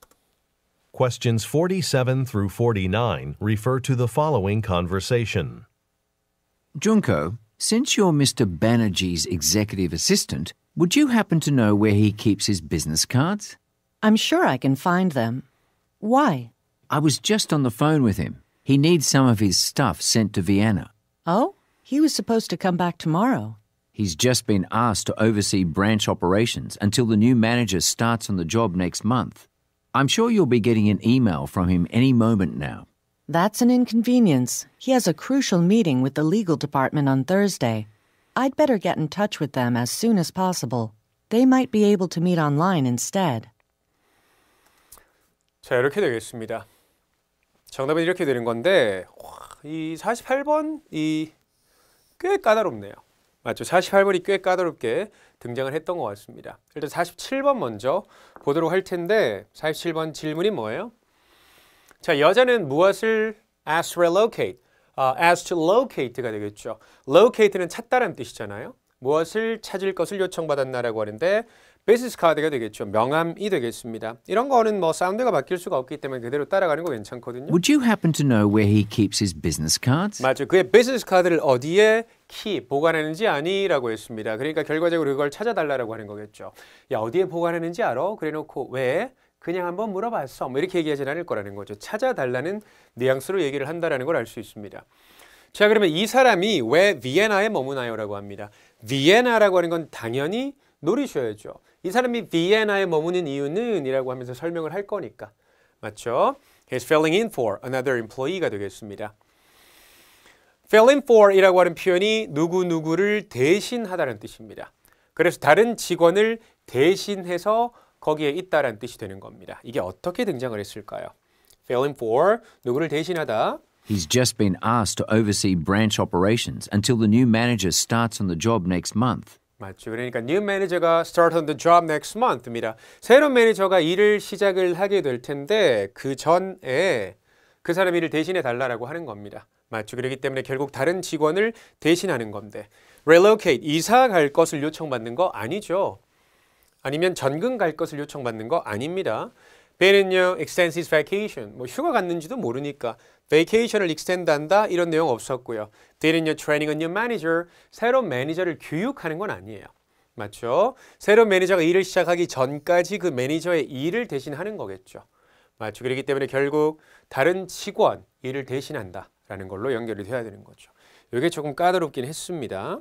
Questions 47 through 49 refer to the following conversation. Junko, since you're Mr. Banerjee's executive assistant, would you happen to know where he keeps his business cards? I'm sure I can find them. Why? I was just on the phone with him. He needs some of his stuff sent to Vienna. Oh? He was supposed to come back tomorrow. He's just been asked to oversee branch operations until the new manager starts on the job next month. I'm sure you'll be getting an email from him any moment now. That's an inconvenience. He has a crucial meeting with the legal department on Thursday. I'd better get in touch with them as soon as possible. They might be able to meet online instead. 자, 이렇게 되겠습니다. 정답은 이렇게 되는 건데 와, 이 48번 이 꽤 까다롭네요. 맞죠? 48번이 꽤 까다롭게 등장을 했던 것 같습니다. 일단 47번 먼저 보도록 할 텐데 47번 질문이 뭐예요? 자, 여자는 무엇을 as relocate, uh, 아, as to locate가 되겠죠. locate는 찾다라는 뜻이잖아요. 무엇을 찾을 것을 요청받았나라고 하는데 베이시스 카드가 되겠죠. 명암이 되겠습니다. 이런 거는 뭐 사운드가 바뀔 수가 없기 때문에 그대로 따라가는 거 괜찮거든요. Would you happen to know where he keeps his business cards? 맞죠. 그의 베이시스 카드를 어디에 키 보관하는지 아니라고 했습니다. 그러니까 결과적으로 그걸 찾아달라고 하는 거겠죠. 야 어디에 보관하는지 알아? 그래놓고 왜? 그냥 한번 물어봤어. 뭐 이렇게 얘기하지 않을 거라는 거죠. 찾아달라는 뉘앙스로 얘기를 한다라는 걸 알 수 있습니다. 자 그러면 이 사람이 왜 비엔나에 머무나요라고 합니다. 비엔나라고 하는 건 당연히 노리셔야죠. 이 사람이 비엔나에 머무는 이유는 이라고 하면서 설명을 할 거니까. 맞죠? He's filling in for another employee가 되겠습니다. fill in for 이라고 하는 표현이 누구누구를 대신하다는 뜻입니다. 그래서 다른 직원을 대신해서 거기에 있다라는 뜻이 되는 겁니다. 이게 어떻게 등장을 했을까요? fill in for, 누구를 대신하다. He's just been asked to oversee branch operations until the new manager starts on the job next month. 맞죠. 그러니까 new manager가 start on the job next month입니다. 새로운 매니저가 일을 시작을 하게 될 텐데 그 전에 그 사람 일을 대신해 달라라고 하는 겁니다. 맞죠. 그렇기 때문에 결국 다른 직원을 대신하는 건데 relocate 이사 갈 것을 요청받는 거 아니죠. 아니면 전근 갈 것을 요청받는 거 아닙니다. 배는요 extends his vacation. 뭐 휴가 갔는지도 모르니까 vacation을 extend 한다 이런 내용 없었고요. Didn't you training a new manager? 새로운 매니저를 교육하는 건 아니에요. 맞죠? 새로운 매니저가 일을 시작하기 전까지 그 매니저의 일을 대신하는 거겠죠. 맞죠? 그렇기 때문에 결국 다른 직원 일을 대신한다라는 걸로 연결이 돼야 되는 거죠. 이게 조금 까다롭긴 했습니다.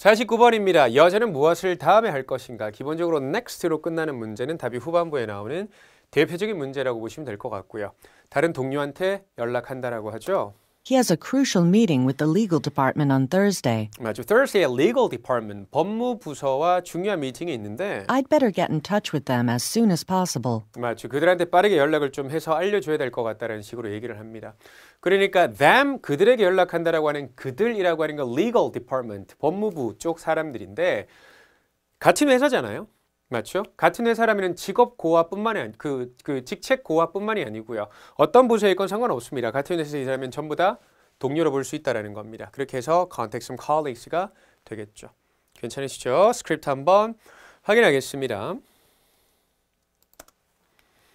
49번입니다. 여자는 무엇을 다음에 할 것인가? 기본적으로 next로 끝나는 문제는 답이 후반부에 나오는 대표적인 문제라고 보시면 될 것 같고요. 다른 동료한테 연락한다라고 하죠. He has a crucial meeting with the legal department on Thursday. 맞아. Thursday legal department 법무부서와 중요한 미팅이 있는데 I'd better get in touch with them as soon as possible. 맞아. 그들한테 빠르게 연락을 좀 해서 알려 줘야 될 것 같다는 식으로 얘기를 합니다. 그러니까 them 그들에게 연락한다라고 하는 그들이라고 하는 건 legal department 법무부 쪽 사람들인데 같은 회사잖아요. 맞죠? 같은 회사라면 직업 고하뿐만이 아니 그, 그 직책 고하뿐만이 아니고요. 어떤 부서에 건 상관없습니다. 같은 회사에 일하면 전부 다 동료로 볼 수 있다라는 겁니다. 그렇게 해서 context from colleagues가 되겠죠. 괜찮으시죠? 스크립트 한번 확인하겠습니다.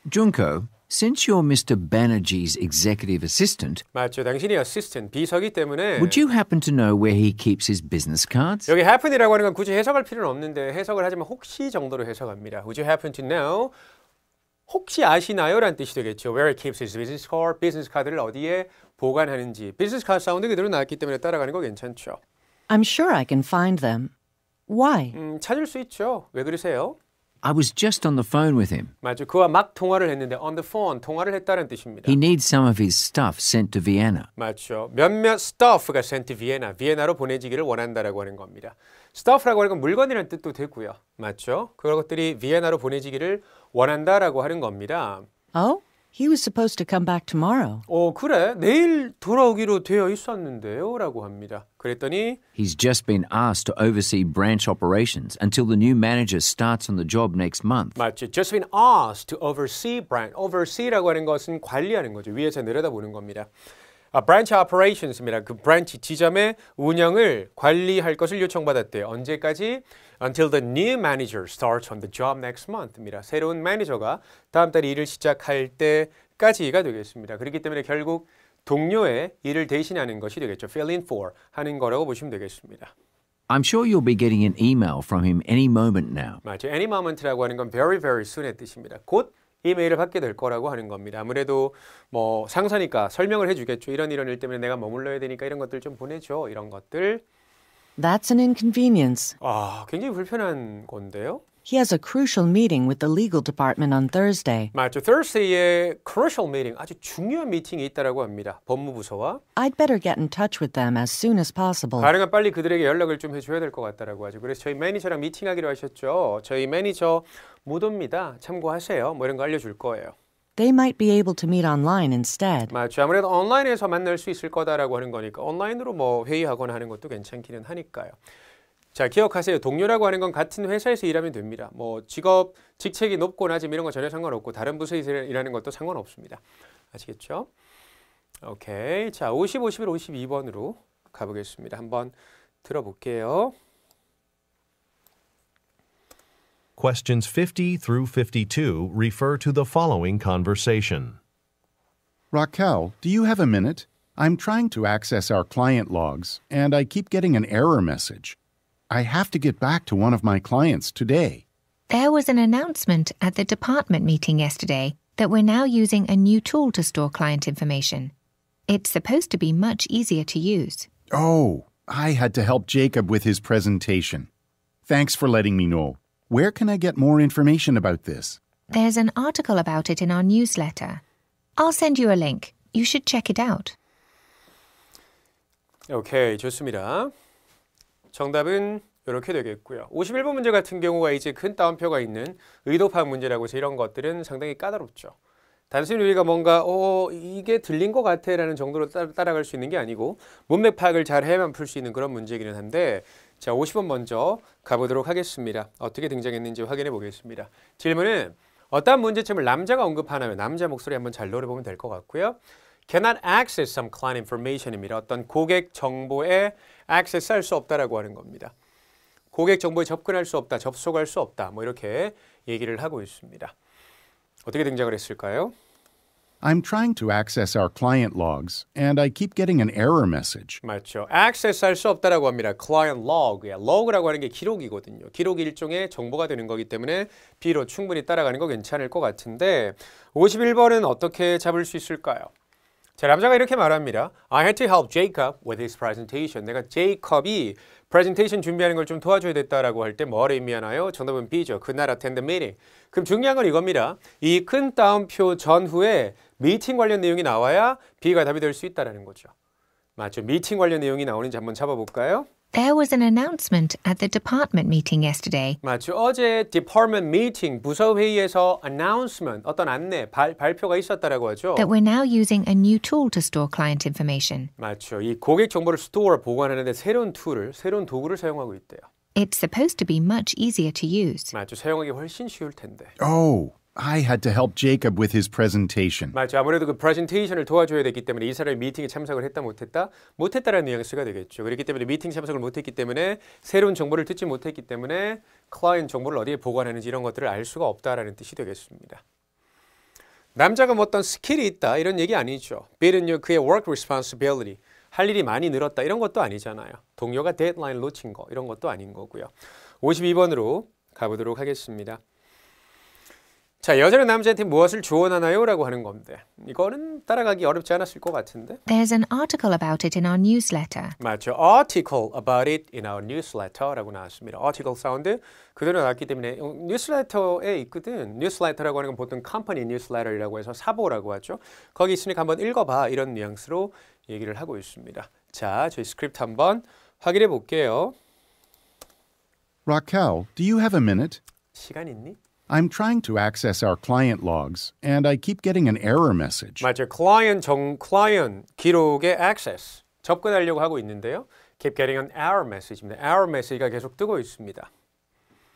Junko, Since you're Mr. Banerjee's executive assistant, 맞죠. 당신이 assistant 비서기 때문에 would you happen to know where he keeps his business cards? 여기 happen이라고 하는 건 굳이 해석할 필요는 없는데 해석을 하지만 혹시 정도로 해석합니다. Would you happen to know? 혹시 아시나요라는 뜻이 되겠죠. Where he keeps his business card, business 카드를 어디에 보관하는지. business card 사운드 그대로 나왔기 때문에 따라가는 거 괜찮죠. I'm sure I can find them. Why? 음, 찾을 수 있죠. 왜 그러세요? I was just on the phone with him. 맞아. 그와 막 통화를 했는데 on the phone 통화를 했다는 뜻입니다. He needs some of his stuff sent to Vienna. 맞죠. 몇몇 stuff가 sent to Vienna. 비엔나로 보내지기를 원한다라고 하는 겁니다. stuff라고 하는 건 물건이라는 뜻도 되고요. 맞죠? 그런 것들이 비엔나로 보내지기를 원한다라고 하는 겁니다. Oh, He was supposed to come back tomorrow. 어, 그래. 내일 돌아오기로 되어 있었는데요라고 합니다. 그랬더니 He's just been asked to oversee branch operations until the new manager starts on the job next month. 맞죠. Just been asked to oversee branch. oversee라고 하는 것은 관리하는 거죠. 위에서 내려다보는 겁니다. 아, branch operations입니다. 그 branch 지점의 운영을 관리할 것을 요청받았대요. 언제까지? until the new manager starts on the job next month입니다. 새로운 매니저가 다음 달 일을 시작할 때까지가 되겠습니다. 그렇기 때문에 결국 동료의 일을 대신하는 것이 되겠죠. fill in for 하는 거라고 보시면 되겠습니다. I'm sure you'll be getting an email from him any moment now. 맞죠. any moment라고 하는 건 very very soon의 뜻입니다. 곧 이메일을 받게 될 거라고 하는 겁니다. 아무래도 뭐 상사니까 설명을 해주겠죠. 이런 이런 일 때문에 내가 머물러야 되니까 이런 것들 좀 보내줘. 이런 것들 That's an inconvenience. 아, 굉장히 불편한 건데요. He has a crucial meeting with the legal department on Thursday. 맞죠. Thursday에 crucial meeting, 아주 중요한 미팅이 있다라고 합니다. 법무부서와. I'd better get in touch with them as soon as possible. 가능한 빨리 그들에게 연락을 좀 해줘야 될 것 같다라고 하죠. 그래서 저희 매니저랑 미팅하기로 하셨죠. 저희 매니저 못 옵니다. 참고하세요. 뭐 이런 거 알려줄 거예요. they might be able to meet online instead. 맞죠. 아무래도 온라인에서 만날 수 있을 거다라고 하는 거니까 온라인으로 뭐 회의하거나 하는 것도 괜찮기는 하니까요. 자, 기억하세요. 동료라고 하는 건 같은 회사에서 일하면 됩니다. 뭐 직업, 직책이 높고 낮음 이런 거 전혀 상관없고 다른 부서에서 일하는 것도 상관없습니다. 아시겠죠? 오케이. 자, 50, 51, 52번으로 가보겠습니다. 한번 들어볼게요. Questions 50 through 52 refer to the following conversation. Raquel, do you have a minute? I'm trying to access our client logs, and I keep getting an error message. I have to get back to one of my clients today. There was an announcement at the department meeting yesterday that we're now using a new tool to store client information. It's supposed to be much easier to use. Oh, I had to help Jacob with his presentation. Thanks for letting me know. Where can I get more information about this? There's an article about it in our newsletter. I'll send you a link. You should check it out. 오케이, okay, 좋습니다. 정답은 이렇게 되겠고요. 51번 문제 같은 경우가 이제 큰 따옴표가 있는 의도파 문제라고 해서 이런 것들은 상당히 까다롭죠. 단순히 우리가 뭔가 어 이게 들린 것 같아 라는 정도로 따라갈 수 있는 게 아니고 문맥 파악을 잘 해야만 풀 수 있는 그런 문제이기는 한데 자, 5 0원 먼저 가보도록 하겠습니다. 어떻게 등장했는지 확인해 보겠습니다. 질문은 어떤 문제점을 남자가 언급하냐면 남자 목소리 한번 잘 노려보면 될 것 같고요. cannot access some client information입니다. 어떤 고객 정보에 access 할 수 없다라고 하는 겁니다. 고객 정보에 접근할 수 없다, 접속할 수 없다 뭐 이렇게 얘기를 하고 있습니다. 어떻게 등장을 했을까요? I'm trying to access our client logs, and I keep getting an error message. 맞죠. access할 수 없다라고 합니다. client log, 예, log라고 하는 게 기록이거든요. 기록이 일종의 정보가 되는 거기 때문에 B로 충분히 따라가는 거 괜찮을 것 같은데 51번은 어떻게 잡을 수 있을까요? 자, 남자가 이렇게 말합니다. I had to help Jacob with his presentation. 내가 제이컵이 프레젠테이션 준비하는 걸 좀 도와줘야 됐다라고 할 때뭐 의미하나요? 정답은 B죠. 그날 attend the meeting. 그럼 중요한 건 이겁니다. 이큰 따옴표 전후에 미팅 관련 내용이 나와야 B가 답이 될 수 있다는 거죠. 맞죠? 미팅 관련 내용이 나오는지 한번 잡아볼까요? There was an announcement at the department meeting yesterday. 맞죠. 어제 department meeting 부서 회의에서 announcement 어떤 안내 발, 발표가 있었다라고 하죠. That we're now using a new tool to store client information. 맞죠. 이 고객 정보를 store 보관하는데 새로운 툴을 새로운 도구를 사용하고 있대요. It's supposed to be much easier to use. 맞죠. 사용하기 훨씬 쉬울 텐데. Oh. I had to help Jacob with his presentation. 맞죠. 아무래도 그 프레젠테이션을 도와줘야 되기 때문에 이 사람이 미팅에 참석을 했다 못했다 못했다라는 뉘앙스가 되겠죠. 그렇기 때문에 미팅 참석을 못했기 때문에 새로운 정보를 듣지 못했기 때문에 클라이언트 정보를 어디에 보관하는지 이런 것들을 알 수가 없다라는 뜻이 되겠습니다. 남자가 뭐 어떤 스킬이 있다 이런 얘기 아니죠. 비는요 그의 work responsibility 할 일이 많이 늘었다 이런 것도 아니잖아요. 동료가 데드라인 을 놓친 거 이런 것도 아닌 거고요. 52번으로 가보도록 하겠습니다. 자, 여자는 남자한테 무엇을 조언하나요? 라고 하는 건데 이거는 따라가기 어렵지 않았을 것 같은데. There's an article about it in our newsletter. 맞죠. article about it in our newsletter라고 나왔습니다. article 사운드 그대로 나왔기 때문에 뉴스레터에 어, 있거든. 뉴스레터라고 하는 건 보통 컴퍼니 뉴스레터라고 해서 사보라고 하죠. 거기 있으니까 한번 읽어봐 이런 뉘앙스로 얘기를 하고 있습니다. 자, 저희 스크립트 한번 확인해 볼게요. Raquel, do you have a minute? 시간 있니? I'm trying to access our client logs, and I keep getting an error message. 맞아요. client 정 client 기록에 access 접근하려고 하고 있는데요. keep getting an error message입니다. error message가 계속 뜨고 있습니다.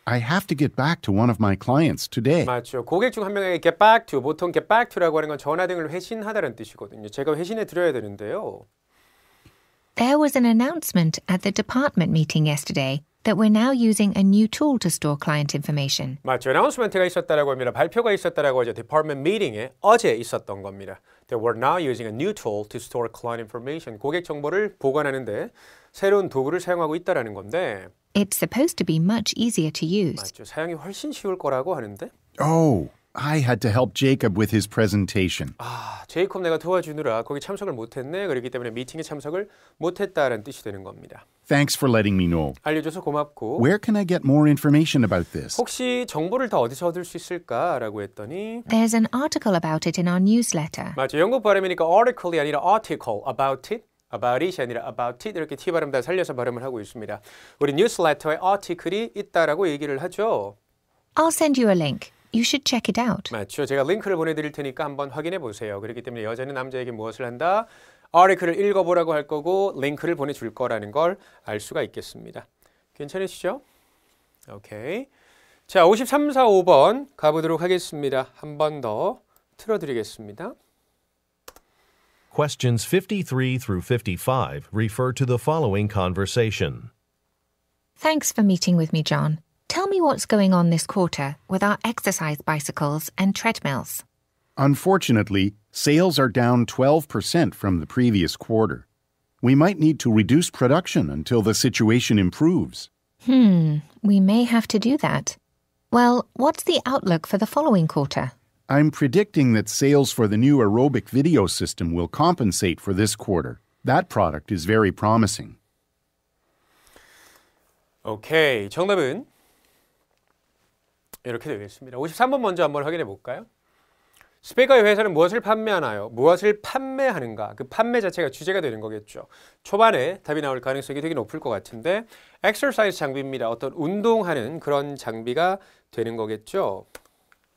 I have to get back to one of my clients today. 맞죠. 고객 중 한 명에게 get back to 보통 get back to라고 하는 건 전화 등을 회신하다는 뜻이거든요. 제가 회신해 드려야 되는데요. There was an announcement at the department meeting yesterday that we're now using a new tool to store client information. 맞죠. announcement가 있었다라고 합니다. 발표가 있었다라고 하죠. department meeting에 어제 있었던 겁니다. That we're now using a new tool to store client information. 고객 정보를 보관하는데 새로운 도구를 사용하고 있다라는 건데 It's supposed to be much easier to use. 맞죠. 사용이 훨씬 쉬울 거라고 하는데 Oh, I had to help Jacob with his presentation. 아, 제이콥 내가 도와주느라 거기 참석을 못했네. 그렇기 때문에 미팅에 참석을 못했다는 뜻이 되는 겁니다. Thanks for letting me know. 알려줘서 고맙고. Where can I get more information about this? 혹시 정보를 더 어디서 얻을 수 있을까라고 했더니 There's an article about it in our newsletter. 맞죠. 영국 발음이니까 article이 아니라 article about it. about it이 아니라 about it 이렇게 t 발음 다 살려서 발음을 하고 있습니다. 우리 뉴스레터에 article이 있다라고 얘기를 하죠. I'll send you a link. You should check it out. 맞죠. 제가 링크를 보내드릴 테니까 한번 확인해 보세요. 그렇기 때문에 여자는 남자에게 무엇을 한다? article을 읽어보라고 할 거고 링크를 보내줄 거라는 걸 알 수가 있겠습니다. 괜찮으시죠? 오케이. 자, 53, 4, 5번 가보도록 하겠습니다. 한번더 틀어드리겠습니다. Questions 53 through 55 refer to the following conversation. Thanks for meeting with me, John. Tell me what's going on this quarter with our exercise bicycles and treadmills. Unfortunately, sales are down 12% from the previous quarter. We might need to reduce production until the situation improves. Hmm, we may have to do that. Well, what's the outlook for the following quarter? I'm predicting that sales for the new aerobic video system will compensate for this quarter. That product is very promising. Okay, 정답은 이렇게 되어 습니다 53번 먼저 한번 확인해 볼까요? 스페커의 회사는 무엇을 판매하나요? 무엇을 판매하는가? 그 판매 자체가 주제가 되는 거겠죠. 초반에 답이 나올 가능성이 되게 높을 것 같은데 엑서사이즈 장비입니다. 어떤 운동하는 그런 장비가 되는 거겠죠.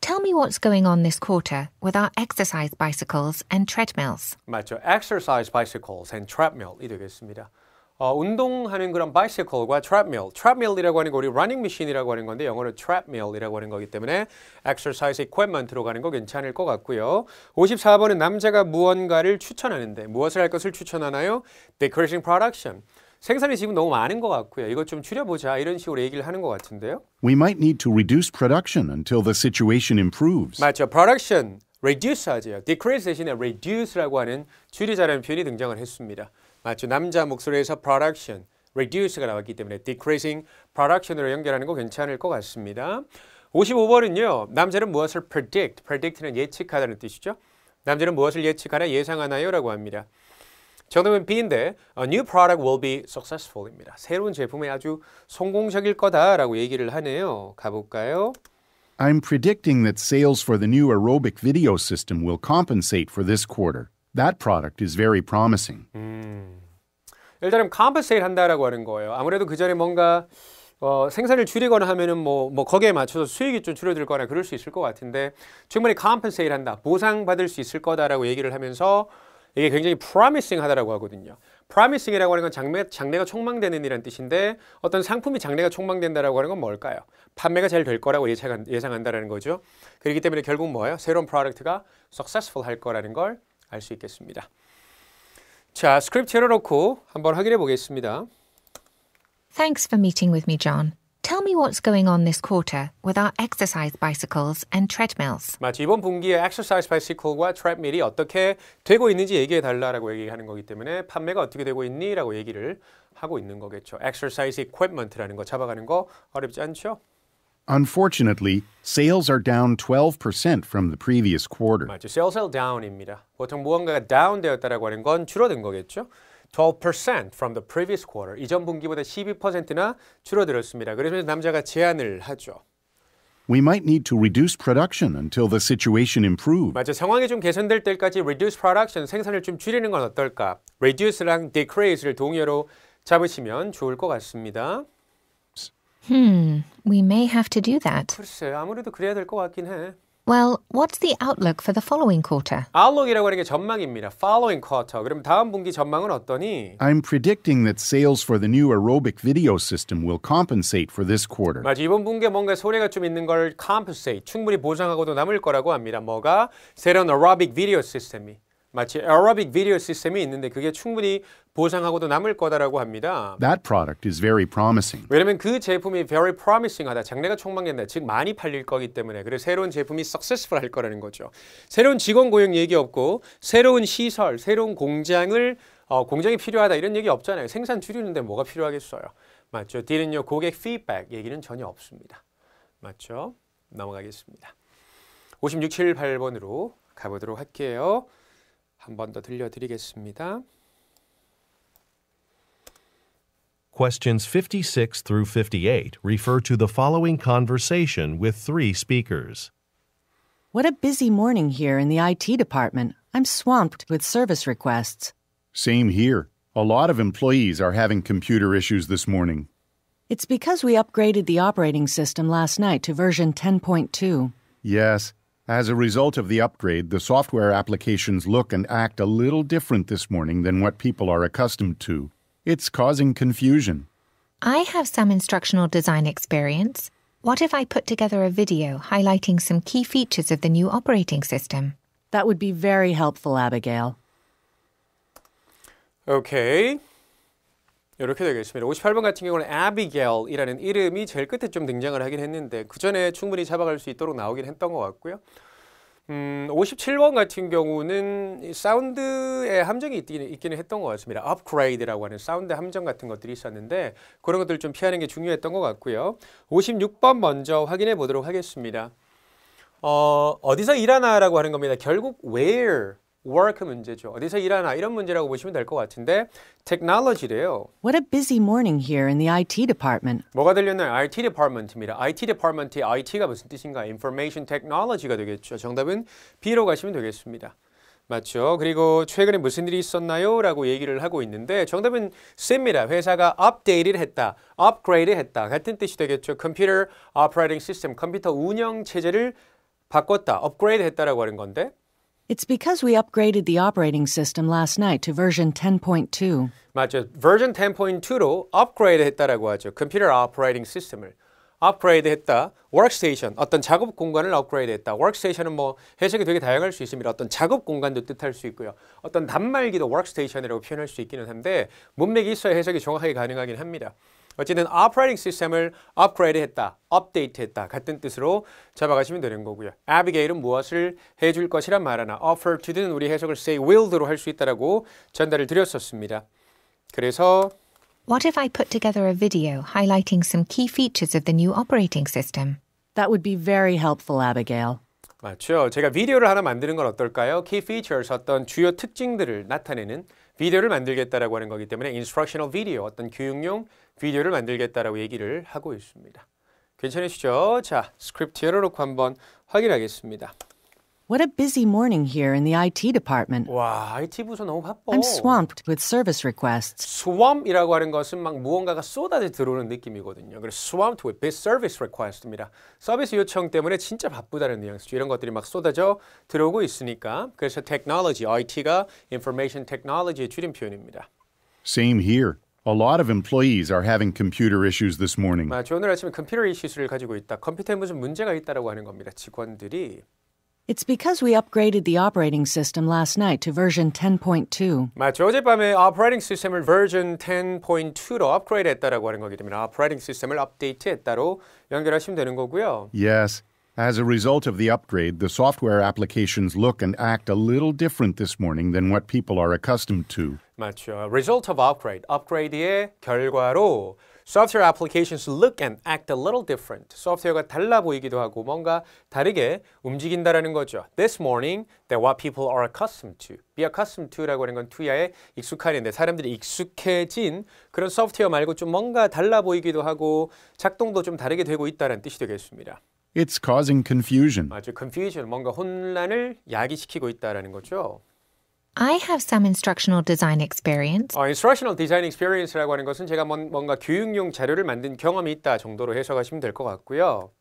Tell me what's going on this quarter with our exercise bicycles and treadmills. 맞죠. exercise bicycles and treadmill이 되겠습니다. 어, 운동하는 그런 bicycle과 treadmill, treadmill이라고 하는 거 우리 running machine이라고 하는 건데 영어로 treadmill이라고 하는 거기 때문에 exercise equipment로 가는 거 괜찮을 것 같고요. 54번은 남자가 무언가를 추천하는데 무엇을 할 것을 추천하나요? Decreasing production. 생산이 지금 너무 많은 것 같고요. 이것 좀 줄여보자 이런 식으로 얘기를 하는 것 같은데요. We might need to reduce production until the situation improves. 맞죠. production reduce 하죠. decrease 대신에 reduce라고 하는 줄이자라는 표현이 등장을 했습니다. 마치 남자 목소리에서 production, reduce가 나왔기 때문에 decreasing production으로 연결하는 거 괜찮을 것 같습니다. 55번은요. 남자는 무엇을 predict, predict는 예측하다는 뜻이죠. 남자는 무엇을 예측하나 예상하나요? 라고 합니다. 정답은 B인데 A new product will be successful입니다. 새로운 제품이 아주 성공적일 거다라고 얘기를 하네요. 가볼까요? I'm predicting that sales for the new aerobic video system will compensate for this quarter. That product is very promising. 음. 일단은 컴퍼세일 한다라고 하는 거예요. 아무래도 그 전에 뭔가 어, 생산을 줄이거나 하면은 뭐, 뭐 거기에 맞춰서 수익이 좀 줄어들 거나 그럴 수 있을 것 같은데 충분히 컴펜세일 한다 보상받을 수 있을 거다라고 얘기를 하면서 이게 굉장히 프라미싱 하다라고 하거든요. 프라미싱이라고 하는 건 장매, 장래가 촉망되는 이란 뜻인데 어떤 상품이 장래가 촉망된다라고 하는 건 뭘까요? 판매가 잘 될 거라고 예상한, 예상한다라는 거죠. 그렇기 때문에 결국 뭐예요? 새로운 프로덕트가 successful 할 거라는 걸 알수 있겠습니다. 자, 스크립트 열어놓고 한번 확인해 보겠습니다. Thanks for meeting with me, John. Tell me what's going on this quarter with our exercise bicycles and treadmills. 맞죠. 이번 분기에 exercise bicycle과 treadmill이 어떻게 되고 있는지 얘기해 달라라고 얘기하는 거기 때문에 판매가 어떻게 되고 있니라고 얘기를 하고 있는 거겠죠. exercise equipment라는 거 잡아가는 거 어렵지 않죠? Unfortunately, sales are down 12% from the previous quarter. 맞죠. Sales are down입니다. 보통 무언가가 다운되었다라고 하는 건 줄어든 거겠죠. 12% from the previous quarter. 이전 분기보다 12%나 줄어들었습니다. 그래서 남자가 제안을 하죠. We might need to reduce production until the situation improves. 맞죠, 상황이 좀 개선될 때까지 reduce production 생산을 좀 줄이는 건 어떨까? reduce랑 decrease를 동의어로 잡으시면 좋을 것 같습니다. Hmm, we may have to do that. 글쎄, 아무래도 그래야 될것 같긴 해. Well, what's the outlook for the following quarter? Outlook이라고 하는 게 전망입니다. Following quarter. 그럼 다음 분기 전망은 어떠니? I'm predicting that sales for the new aerobic video system will compensate for this quarter. 맞아. 이번 분기에 뭔가 소리가 좀 있는 걸 compensate. 충분히 보상하고도 남을 거라고 합니다. 뭐가? 새로운 aerobic video system이. 마치 Arabic 비디오 시스템이 있는데 그게 충분히 보상하고도 남을 거다라고 합니다. That product is very promising. 왜냐면 그 제품이 very promising하다. 장래가 촉망된다. 즉 많이 팔릴 거기 때문에 그래 새로운 제품이 successful 할 거라는 거죠. 새로운 직원 고용 얘기 없고 새로운 시설, 새로운 공장을 어, 공장이 필요하다 이런 얘기 없잖아요. 생산 줄이는데 뭐가 필요하겠어요. 맞죠? 디는요 고객 피드백 얘기는 전혀 없습니다. 맞죠? 넘어가겠습니다. 5678번으로 가보도록 할게요. 들려드리겠습니다. Questions 56 through 58 refer to the following conversation with three speakers. What a busy morning here in the IT department. I'm swamped with service requests. Same here. A lot of employees are having computer issues this morning. It's because we upgraded the operating system last night to version 10.2. Yes, as a result of the upgrade, the software applications look and act a little different this morning than what people are accustomed to. It's causing confusion. I have some instructional design experience. What if I put together a video highlighting some key features of the new operating system? That would be very helpful, Abigail. Okay, 이렇게 되겠습니다. 58번 같은 경우는 Abigail이라는 이름이 제일 끝에 좀 등장을 하긴 했는데 그 전에 충분히 잡아갈 수 있도록 나오긴 했던 것 같고요. 음, 57번 같은 경우는 사운드에 함정이 있기는, 있기는 했던 것 같습니다. u p 업 r 레 d e 라고 하는 사운드 함정 같은 것들이 있었는데 그런 것들 좀 피하는 게 중요했던 것 같고요. 56번 먼저 확인해 보도록 하겠습니다. 어, 어디서 일하나라고 하는 겁니다. 결국 where work 문제죠. 어디서 일하나 이런 문제라고 보시면 될 것 같은데 technology래요. What a busy morning here in the IT department. 뭐가 들렸나요? IT department입니다. IT department의 IT가 무슨 뜻인가? Information Technology가 되겠죠. 정답은 B로 가시면 되겠습니다. 맞죠. 그리고 최근에 무슨 일이 있었나요? 라고 얘기를 하고 있는데 정답은 C입니다. 회사가 업데이트를 했다, 업그레이드 했다 같은 뜻이 되겠죠. 컴퓨터 오퍼레이팅 시스템, 컴퓨터 운영 체제를 바꿨다, 업그레이드 했다라고 하는 건데 It's because we upgraded the operating system last night to version 10.2. 맞죠. version 10.2로 업그레이드 했다라고 하죠. 컴퓨터 operating system을 업그레이드 했다. workstation 어떤 작업 공간을 업그레이드 했다. workstation은 뭐 해석이 되게 다양할 수 있습니다. 어떤 작업 공간도 뜻할 수 있고요. 어떤 단말기도 workstation이라고 표현할 수 있기는 한데 문맥이 있어야 해석이 정확하게 가능하긴 합니다. 어쨌든 operating system을 upgrade 했다 update 했다 같은 뜻으로 잡아가시면 되는 거고요. abigail은 무엇을 해줄 것이란 말하나 offer to do는 우리 해석을 say will로 d 할수 있다라고 전달을 드렸었습니다. 그래서 What if I put together a video highlighting some key features of the new operating system? That would be very helpful, Abigail. 맞죠. 제가 비디오를 하나 만드는 건 어떨까요? Key features, 어떤 주요 특징들을 나타내는 비디오를 만들겠다라고 하는 거기 때문에 instructional video, 어떤 교육용 비디오를 만들겠다라고 얘기를 하고 있습니다. 괜찮으시죠? 자, 스크립트 열어놓고 한번 확인하겠습니다. What a busy morning here in the IT department. 와, IT 부서 너무 바빠. I'm swamped with service requests. swamp이라고 하는 것은 막 무언가가 쏟아져 들어오는 느낌이거든요. 그래서 swamped with big service request입니다. 서비스 요청 때문에 진짜 바쁘다는 뉘앙스죠. 이런 것들이 막 쏟아져 들어오고 있으니까. 그래서 technology, IT가 information technology의 줄임 표현입니다. Same here. A lot of employees are having computer issues this morning. 오늘 아침에 컴퓨터 이슈를 가지고 있다. 컴퓨터에 무슨 문제가 있다라고 하는 겁니다. 직원들이 It's because we upgraded the operating system last night to version 10.2. 어젯밤에 operating system을 version 10.2로 업그레이드했다라고 하는 거기 때문에 operating system을 업데이트했다로 연결하시면 되는 거고요. Yes. As a result of the upgrade, the software applications look and act a little different this morning than what people are accustomed to. 맞죠. Result of upgrade. Upgrade의 결과로 software applications look and act a little different. 소프트웨어가 달라 보이기도 하고 뭔가 다르게 움직인다라는 거죠. This morning, that what people are accustomed to. be accustomed to라고 하는 건 to야에 익숙한인데 사람들이 익숙해진 그런 소프트웨어 말고 좀 뭔가 달라 보이기도 하고 작동도 좀 다르게 되고 있다는 뜻이 되겠습니다. It's causing confusion. 맞죠. confusion 뭔가 혼란을 야기시키고 있다라는 거죠. I have some instructional design experience. 어, instructional design experience라고 하는 것은 제가 뭔가 교육용 자료를 만든 경험이 있다 정도로 해석하시면 될 것 같고요.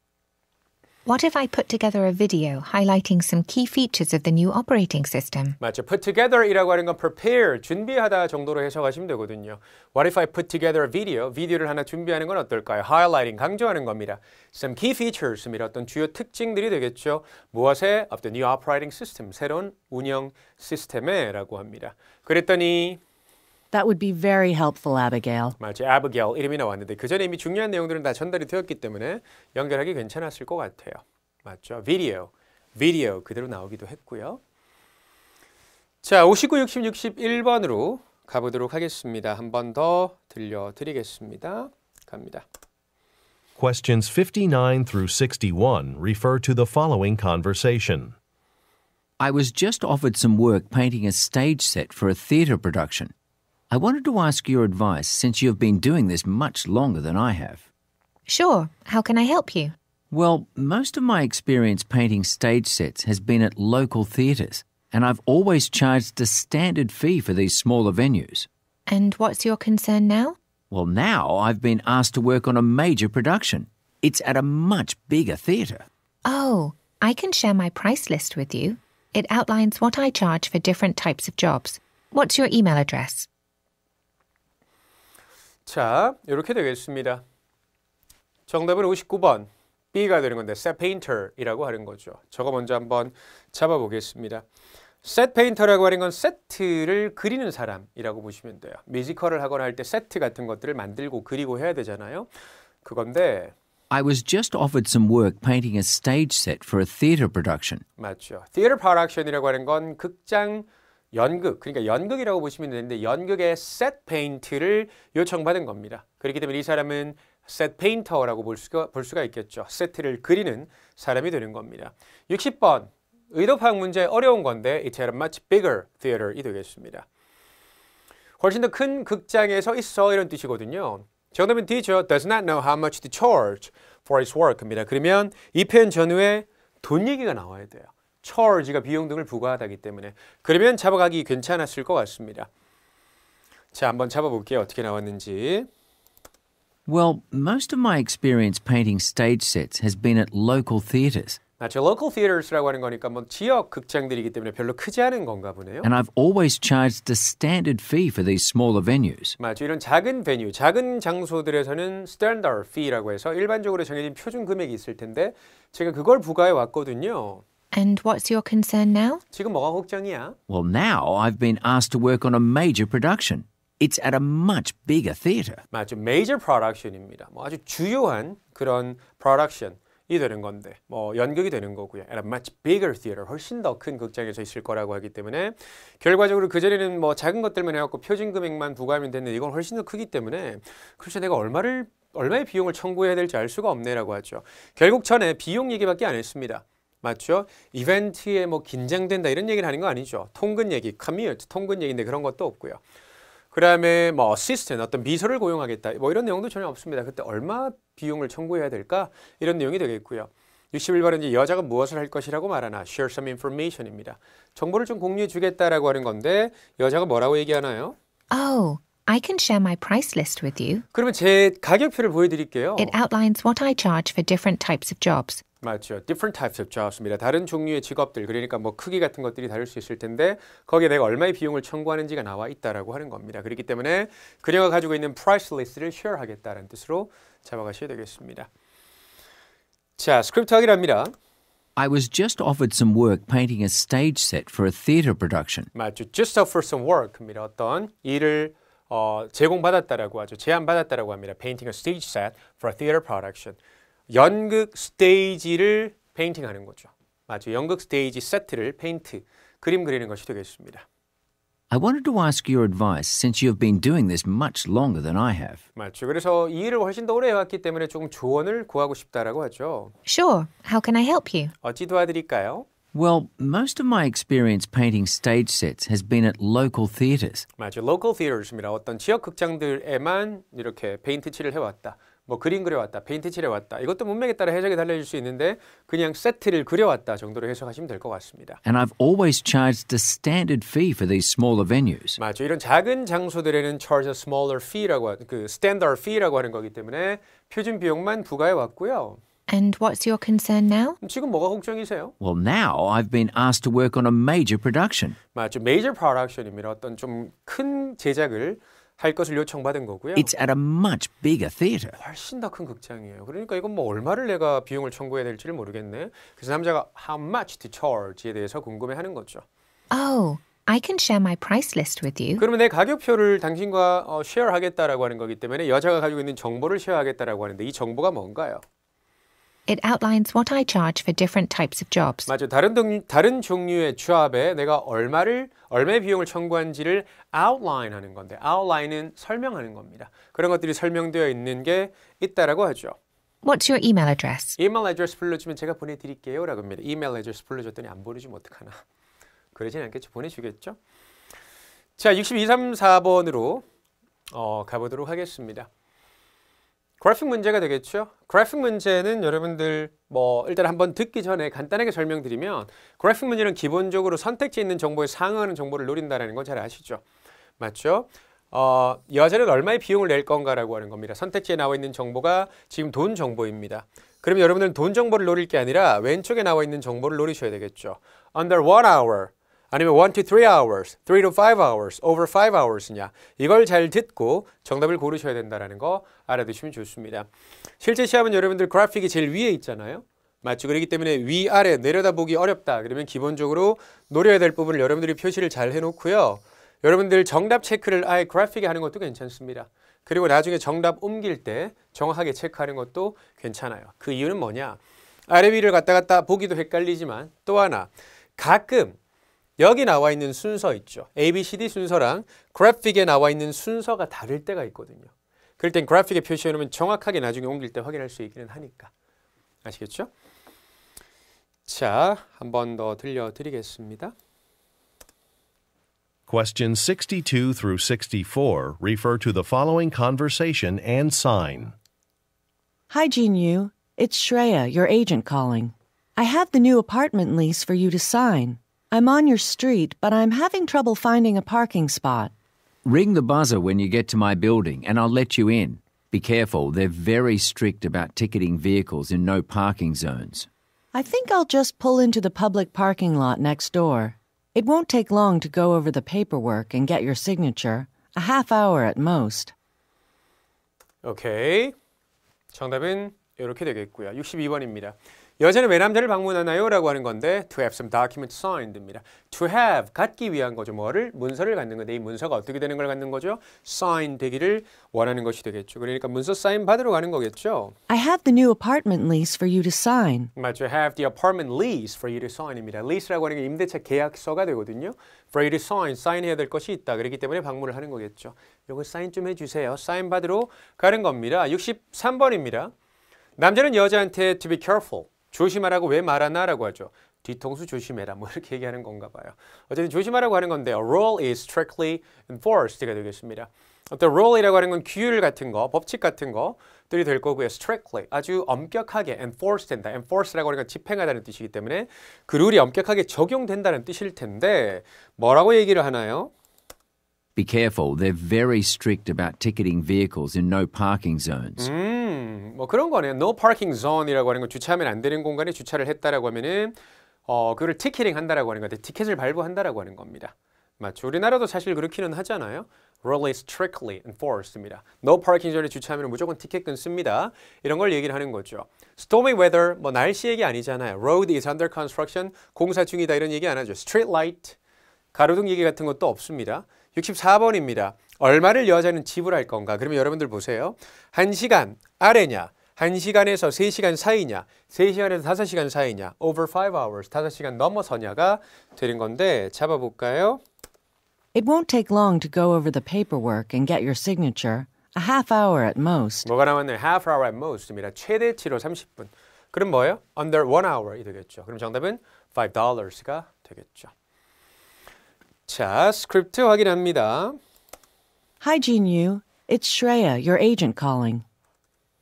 What if I put together a video highlighting some key features of the new operating system? 맞죠. put together이라고 하는 건 prepare, 준비하다 정도로 해석하시면 되거든요. What if I put together a video? 비디오를 하나 준비하는 건 어떨까요? highlighting, 강조하는 겁니다. Some key features, 어떤 주요 특징들이 되겠죠. 무엇에? of the new operating system, 새로운 운영 시스템에 라고 합니다. 그랬더니 that would be very helpful, Abigail. 맞아요. Abigail 이름이 나왔는데 그 전에 이미 중요한 내용들은 다 전달이 되었기 때문에 연결하기 괜찮았을 것 같아요. 맞죠? video, video 그대로 나오기도 했고요. 자, 59, 60, 61번으로 가보도록 하겠습니다. 한더 들려드리겠습니다. 갑니다. Questions 59 through 61 refer to the following conversation. I was just offered some work painting a stage set for a theatre production. I wanted to ask your advice since you have been doing this much longer than I have. Sure. How can I help you? Well, most of my experience painting stage sets has been at local theatres, and I've always charged a standard fee for these smaller venues. And what's your concern now? Well, now I've been asked to work on a major production. It's at a much bigger theatre. Oh, I can share my price list with you. It outlines what I charge for different types of jobs. What's your email address? 자, 이렇게 되겠습니다. 정답은 59번 B가 되는 건데 set painter이라고 하는 거죠. 저거 먼저 한번 잡아보겠습니다. set painter라고 하는 건 세트를 그리는 사람이라고 보시면 돼요. 뮤지컬을 하거나 할 때 세트 같은 것들을 만들고 그리고 해야 되잖아요. 그건데 I was just offered some work painting a stage set for a theater production. 맞죠. theater production이라고 하는 건 극장 연극, 그러니까 연극이라고 보시면 되는데 연극의 set p a i n t 를 요청받은 겁니다. 그렇기 때문에 이 사람은 set 셋 t 인터라고볼 수가, 볼 수가 있겠죠. 세트를 그리는 사람이 되는 겁니다. 60번, 의도 파악 문제 어려운 건데 It had a much bigger theater이 되겠습니다. 훨씬 더 큰 극장에서 있어 이런 뜻이거든요. 정답은 D죠. Does not know how much to charge for his work입니다. 그러면 이 표현 전후에 돈 얘기가 나와야 돼요. charge가 비용 등을 부과하다기 때문에 그러면 잡아가기 괜찮았을 것 같습니다. 자, 한번 잡아볼게요. 어떻게 나왔는지. Well, most of my experience painting stage sets has been at local theatres. 맞죠. local theaters라고 하는 거니까 뭐 지역 극장들이기 때문에 별로 크지 않은 건가 보네요. And I've always charged a standard fee for these smaller venues. 맞죠. 이런 작은 venue, 작은 장소들에서는 standard fee라고 해서 일반적으로 정해진 표준 금액이 있을 텐데 제가 그걸 부과해 왔거든요. And what's your concern now? 지금 뭐가 걱정이야? Well, now I've been asked to work on a major production. It's at a much bigger theater. 맞죠. major production입니다. 뭐 아주 주요한 그런 production. 이 되는 건데 뭐 연극이 되는 거고요. At a much bigger theater, 훨씬 더 큰 극장에서 있을 거라고 하기 때문에 결과적으로 그 전에는 뭐 작은 것들만 해갖고 표준 금액만 부과하면 되는데 이건 훨씬 더 크기 때문에 글쎄 내가 얼마를 얼마의 비용을 청구해야 될지 알 수가 없네라고 하죠. 결국 전에 비용 얘기밖에 안 했습니다. 맞죠? 이벤트에 뭐 긴장된다 이런 얘기를 하는 거 아니죠. 통근 얘기, commute, 통근 얘기인데 그런 것도 없고요. 그 다음에 뭐 어시스턴트, 어떤 미소를 고용하겠다 뭐 이런 내용도 전혀 없습니다. 그때 얼마 비용을 청구해야 될까? 이런 내용이 되겠고요. 61번은 이제 여자가 무엇을 할 것이라고 말하나 share some information입니다. 정보를 좀 공유해 주겠다라고 하는 건데 여자가 뭐라고 얘기하나요? Oh, I can share my price list with you. 그러면 제 가격표를 보여드릴게요. It outlines what I charge for different types of jobs. 맞죠. different types of jobs입니다. 다른 종류의 직업들 그러니까 뭐 크기 같은 것들이 다를 수 있을 텐데 거기에 내가 얼마의 비용을 청구하는지가 나와 있다라고 하는 겁니다. 그렇기 때문에 그녀가 가지고 있는 price list를 share 하겠다는 뜻으로 잡아가셔야 되겠습니다. 자, 스크립트 확인합니다. I was just offered some work painting a stage set for a t h e a t r production. 맞죠. just offered some work입니다. 어떤 일을 어, 제공받았다라고 하죠. 제안받았다라고 합니다. painting a stage set for a t h e a t r production. 연극 스테이지를 페인팅하는 거죠. 맞죠. 연극 스테이지 세트를 페인트, 그림 그리는 것이 되겠습니다. I wanted to ask your advice since you've been doing this much longer than I have. 맞죠. 그래서 이 일을 훨씬 더 오래 해왔기 때문에 조금 조언을 구하고 싶다라고 하죠. Sure. How can I help you? 어찌 도와드릴까요? Well, most of my experience painting stage sets has been at local theatres. 맞죠. local theatres입니다. 어떤 지역 극장들에만 이렇게 페인트 칠을 해왔다. 뭐 그림 그려왔다, 페인트 칠해왔다. 이것도 문맥에 따라 해석이 달라질 수 있는데 그냥 세트를 그려왔다 정도로 해석하시면 될 것 같습니다. And I've always charged a standard fee for these smaller venues. 맞죠. 이런 작은 장소들에는 charge a smaller fee라고 그 standard fee라고 하는 거기 때문에 표준 비용만 부과해 왔고요. And what's your concern now? 지금 뭐가 걱정이세요? Well, now I've been asked to work on a major production. 맞죠. major production입니다. 어떤 좀 큰 제작을 할 것을 요청받은 거고요. It's at a much bigger theater. 훨씬 더 큰 극장이에요. 그러니까 이건 뭐 얼마를 내가 비용을 청구해야 될지 모르겠네. 그래서 남자가 how much to charge에 대해서 궁금해하는 거죠. Oh, I can share my price list with you. 그러면 내 가격표를 당신과 어, 쉐어하겠다라고 하는 거기 때문에 여자가 가지고 있는 정보를 쉐어하겠다라고 하는데 이 정보가 뭔가요? It outlines what I charge for different types of jobs. 맞아 다른 동, 다른 종류의 취업에 내가 얼마를 얼마 의 비용을 청구한지를 outline 하는 건데 outline은 설명하는 겁니다. 그런 것들이 설명되어 있는 게 있다라고 하죠. What's your email address? 이메일 address 불러주면 제가 보내드릴게요라고 합니다. 이메일 address 불러줬더니 안 보내주면 어떡하나? 그러진 않겠죠. 보내주겠죠. 자, 62, 34번으로 어, 가보도록 하겠습니다. 그래픽 문제가 되겠죠? 그래픽 문제는 여러분들 뭐 일단 한번 듣기 전에 간단하게 설명드리면 그래픽 문제는 기본적으로 선택지 있는 정보에 상응하는 정보를 노린다는 건 잘 아시죠? 맞죠? 어, 여자는 얼마의 비용을 낼 건가라고 하는 겁니다. 선택지에 나와 있는 정보가 지금 돈 정보입니다. 그럼 여러분들은 돈 정보를 노릴 게 아니라 왼쪽에 나와 있는 정보를 노리셔야 되겠죠. Under one hour, 아니면 1 to 3 hours, 3 to 5 hours, over 5 hours냐 이걸 잘 듣고 정답을 고르셔야 된다는 거 알아두시면 좋습니다. 실제 시합은 여러분들 그래픽이 제일 위에 있잖아요. 맞죠? 그렇기 때문에 위아래 내려다보기 어렵다. 그러면 기본적으로 노려야 될 부분을 여러분들이 표시를 잘 해놓고요. 여러분들 정답 체크를 아예 그래픽에 하는 것도 괜찮습니다. 그리고 나중에 정답 옮길 때 정확하게 체크하는 것도 괜찮아요. 그 이유는 뭐냐? 아래 위를 갔다 갔다 보기도 헷갈리지만 또 하나 가끔 여기 나와 있는 순서 있죠. A, B, C, D 순서랑 그래픽에 나와 있는 순서가 다를 때가 있거든요. 그럴 땐 그래픽에 표시해놓으면 정확하게 나중에 옮길 때 확인할 수 있기는 하니까. 아시겠죠? 자, 한 번 더 들려드리겠습니다. Questions 62 through 64 refer to the following conversation and sign. Hi, Gene Yu. It's Shreya, your agent calling. I have the new apartment lease for you to sign. I'm on your street, but I'm having trouble finding a parking spot. Ring the buzzer when you get to my building and I'll let you in. Be careful, they're very strict about ticketing vehicles in no parking zones. I think I'll just pull into the public parking lot next door. It won't take long to go over the paperwork and get your signature, a half hour at most. 오케이. Okay. 정답은 이렇게 되겠고요. 62번입니다. 여자는 왜 남자를 방문하나요? 라고 하는 건데 to have some document signed입니다. to have, 갖기 위한 거죠. 뭐를? 문서를 갖는 건데 이 문서가 어떻게 되는 걸 갖는 거죠? sign 되기를 원하는 것이 되겠죠. 그러니까 문서 사인 받으러 가는 거겠죠. I have the new apartment lease for you to sign. 맞죠. have the apartment lease for you to sign입니다. lease라고 하는 게 임대차 계약서가 되거든요. for you to sign, 사인해야 될 것이 있다. 그렇기 때문에 방문을 하는 거겠죠. 요거 사인 좀 해주세요. 사인 받으러 가는 겁니다. 63번입니다. 남자는 여자한테 to be careful. 조심하라고 왜 말하나라고 하죠. 뒤통수 조심해라 뭐 이렇게 얘기하는 건가 봐요. 어쨌든 조심하라고 하는 건데 a rule is strictly enforced가 되겠습니다. 어떤 rule이라고 하는 건 규율 같은 거, 법칙 같은 것들이 될 거고요. strictly 아주 엄격하게 enforce d 된다. enforce라고 하는 건 집행하다는 뜻이기 때문에 그 룰이 엄격하게 적용된다는 뜻일 텐데 뭐라고 얘기를 하나요? be careful. They're very strict about ticketing vehicles in no parking zones. 음, 뭐 그런 거네요. No parking zone이라고 하는 건 주차하면 안 되는 공간에 주차를 했다라고 하면은 어, 그를 티켓팅 한다라고 하는 건데 티켓을 발부한다라고 하는 겁니다. 맞죠. 우리나라도 사실 그렇기는 하잖아요. Really strictly enforced입니다. No parking zone에 주차하면 무조건 티켓 끊습니다. 이런 걸 얘기를 하는 거죠. Stormy weather, 뭐 날씨 얘기 아니잖아요. Road is under construction, 공사 중이다 이런 얘기 안 하죠. Street light, 가로등 얘기 같은 것도 없습니다. 64번입니다. 얼마를 여자는 지불할 건가? 그러면 여러분들 보세요. 1시간 아래냐? 1시간에서 3시간 사이냐? 3시간에서 5시간 사이냐? over 5 hours, 5시간 넘어서냐가 되는 건데 잡아볼까요? It won't take long to go over the paperwork and get your signature. A half hour at most. 뭐가 남았나요? half hour at most입니다. 최대치로 30분. 그럼 뭐예요? under 1 hour이 되겠죠. 그럼 정답은 $5가 되겠죠. 자, 스크립트 확인합니다. Hi, Jinyu. It's Shreya, your agent calling.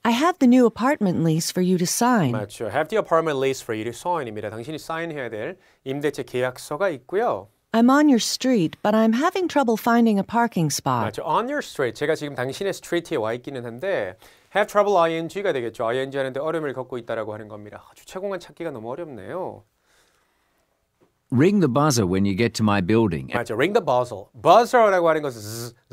I have the new apartment lease for you to sign. 맞죠. Have the apartment lease for you to sign입니다. 당신이 사인해야 될 임대차 계약서가 있고요. I'm on your street, but I'm having trouble finding a parking spot. 맞죠. On your street. 제가 지금 당신의 스트리트에 와 있기는 한데 have trouble ing가 되겠죠. ing 하는데 어려움을 겪고 있다라고 하는 겁니다. 아주 최공간 찾기가 너무 어렵네요. Ring the buzzer when you get to my building. 맞죠. Ring the buzzer. Buzzer라고 하는 것은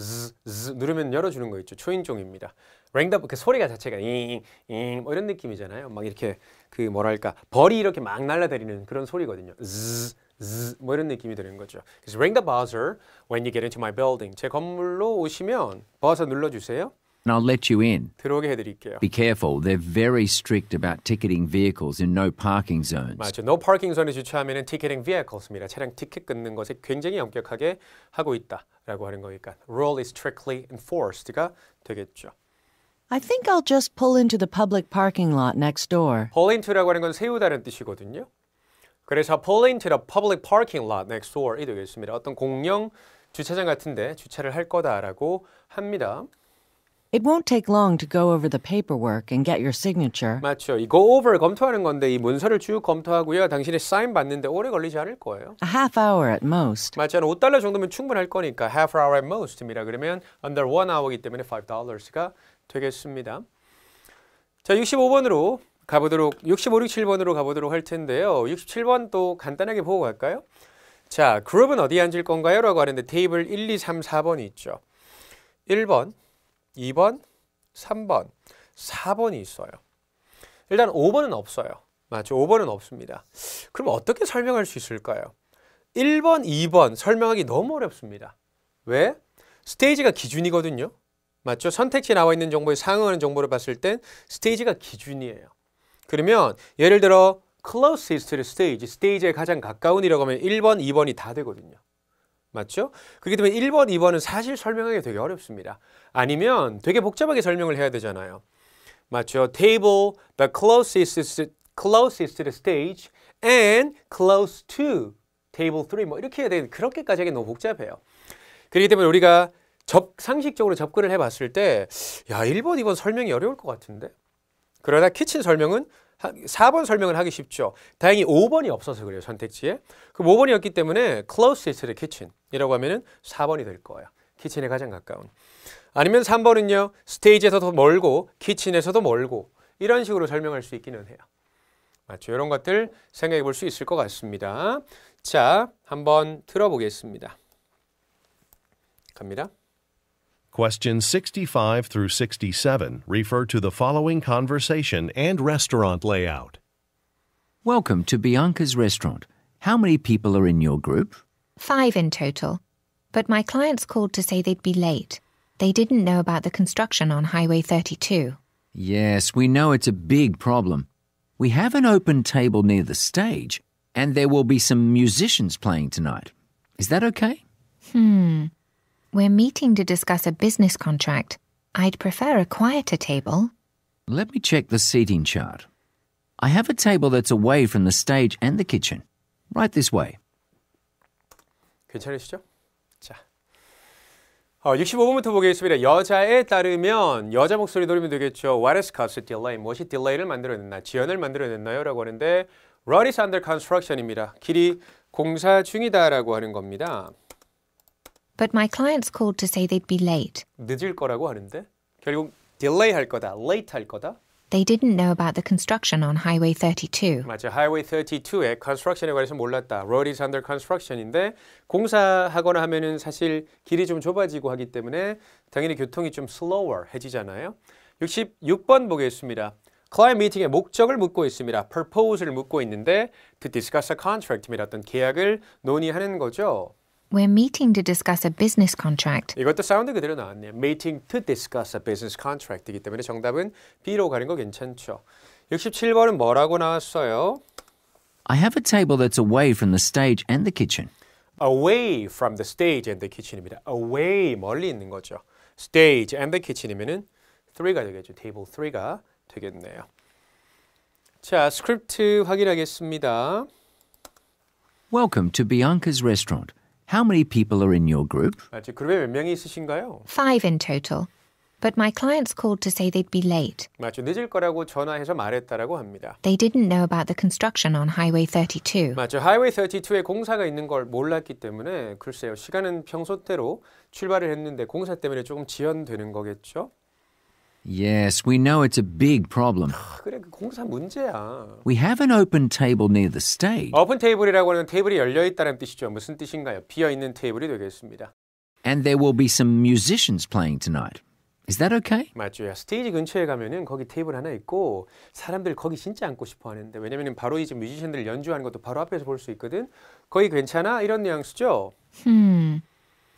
zzz, 누르면 열어주는 거 있죠. 초인종입니다. Ring the 그 소리가 자체가 잉잉 뭐 이런 느낌이잖아요. 막 이렇게 그 뭐랄까 벌이 이렇게 막 날라다니는 그런 소리거든요. z z 뭐 이런 느낌이 드는 거죠. 그래서 ring the buzzer when you get into my building. 제 건물로 오시면 버서 눌러주세요. and I'll let you in. 들어오게 해드릴게요. Be careful. They're very strict about ticketing vehicles in no parking zones. 맞죠. No parking zone에 주차하면 ticketing vehicles입니다. 차량 티켓 끊는 것에 굉장히 엄격하게 하고 있다라고 하는 거니까 rule is strictly enforced가 되겠죠. I think I'll just pull into the public parking lot next door. pull into라고 하는 건 세우다는 뜻이거든요. 그래서 pull into the public parking lot next door이 되겠습니다. 어떤 공영 주차장 같은데 주차를 할 거다라고 합니다. It won't take long to go over the paperwork and get your signature. 맞죠. 이 go over 검토하는 건데 이 문서를 쭉 검토하고요. 당신이 사인 받는데 오래 걸리지 않을 거예요. A half hour at most. 맞죠. 5달러 정도면 충분할 거니까 half hour at most입니다. 그러면 under one hour이기 때문에 5 dollars가 되겠습니다. 자, 65번으로 가보도록 65, 67번으로 가보도록 할 텐데요. 67번 또 간단하게 보고 갈까요? 자, 그룹은 어디에 앉을 건가요? 라고 하는데 테이블 1, 2, 3, 4번이 있죠. 1번 2번, 3번, 4번이 있어요. 일단 5번은 없어요. 맞죠? 5번은 없습니다. 그럼 어떻게 설명할 수 있을까요? 1번, 2번 설명하기 너무 어렵습니다. 왜? 스테이지가 기준이거든요. 맞죠? 선택지 나와 있는 정보에 상응하는 정보를 봤을 땐 스테이지가 기준이에요. 그러면 예를 들어 closest o t h stage, 스테이지에 가장 가까운이라고 하면 1번, 2번이 다 되거든요. 맞죠? 그렇기 때문에 1번, 2번은 사실 설명하기 되게 어렵습니다. 아니면 되게 복잡하게 설명을 해야 되잖아요. 맞죠? Table the closest, closest to the stage and close to table 3뭐 이렇게 해야 되는 그렇게까지 하기 너무 복잡해요. 그렇기 때문에 우리가 접, 상식적으로 접근을 해봤을 때 야, 1번, 2번 설명이 어려울 것 같은데? 그러나 키친 설명은 4번 설명을 하기 쉽죠. 다행히 5번이 없어서 그래요, 선택지에. 그럼 5번이었기 때문에 closest to the kitchen. 이라고 하면 4번이 될 거예요. 키친에 가장 가까운. 아니면 3번은요. 스테이지에서도 멀고 키친에서도 멀고 이런 식으로 설명할 수 있기는 해요. 맞죠? 이런 것들 생각해 볼 수 있을 것 같습니다. 자, 한번 들어보겠습니다. 갑니다. Questions 65 through 67 refer to the following conversation and restaurant layout. Welcome to Bianca's restaurant. How many people are in your group? Five in total. But my clients called to say they'd be late. They didn't know about the construction on Highway 32. Yes, we know it's a big problem. We have an open table near the stage, and there will be some musicians playing tonight. Is that okay? Hmm. We're meeting to discuss a business contract. I'd prefer a quieter table. Let me check the seating chart. I have a table that's away from the stage and the kitchen. Right this way. 괜찮으시죠? 자. 어, 65번부터 보겠습니다. 여자에 따르면 여자 목소리 돌리면 되겠죠. What is caused delay? 무엇이 딜레이를 만들어냈나? 지연을 만들어냈나요? 라고 하는데 Road is under construction입니다. 길이 공사 중이다라고 하는 겁니다. But my clients called to say they'd be late. 늦을 거라고 하는데 결국 delay 할 거다, late 할 거다. They didn't know about the construction on Highway 32. 맞아, Highway 32의 construction에 관해서 몰랐다. Road is under construction인데 공사하거나 하면은 사실 길이 좀 좁아지고 하기 때문에 당연히 교통이 좀 slower 해지잖아요. 66번 보겠습니다. 클라이언트 미팅의 목적을 묻고 있습니다. purpose를 묻고 있는데 to discuss a contract입니다. 어떤 계약을 논의하는 거죠. We're meeting to discuss a business contract. 이것도 사운드 그대로 나왔네요. Meeting to discuss a business contract이기 때문에 정답은 B로 가는 거 괜찮죠. 67번은 뭐라고 나왔어요? I have a table that's away from the stage and the kitchen. Away from the stage and the kitchen입니다. Away 멀리 있는 거죠. Stage and the kitchen이면은 3가 되겠죠. Table 3가 되겠네요. 자, 스크립트 확인하겠습니다. Welcome to Bianca's restaurant. How many people are in your group? 아, 제 그룹에 몇 명이 있으신가요? Five in total. But my clients called to say they'd be late. 맞죠. 늦을 거라고 전화해서 말했다라고 합니다. They didn't know about the construction on Highway 32. 맞죠. 하이웨이 32에 공사가 있는 걸 몰랐기 때문에 글쎄요. 시간은 평소대로 출발을 했는데 공사 때문에 조금 지연되는 거겠죠? Yes, we know it's a big problem. 아, 그래, 그 공사 문제야. We have an open table near the stage. 오픈 테이블이라고 하는 테이블이 열려 있다는 뜻이죠. 무슨 뜻인가요? 비어 있는 테이블이 되겠습니다. And there will be some musicians playing tonight. Is that okay? 맞죠. 스테이지 근처에 가면은 거기 테이블 하나 있고 사람들 거기 진짜 앉고 싶어 하는데 왜냐면은 바로 이제 뮤지션들 연주하는 것도 바로 앞에서 볼 수 있거든. 거기 괜찮아? 이런 뉘앙스죠. 음.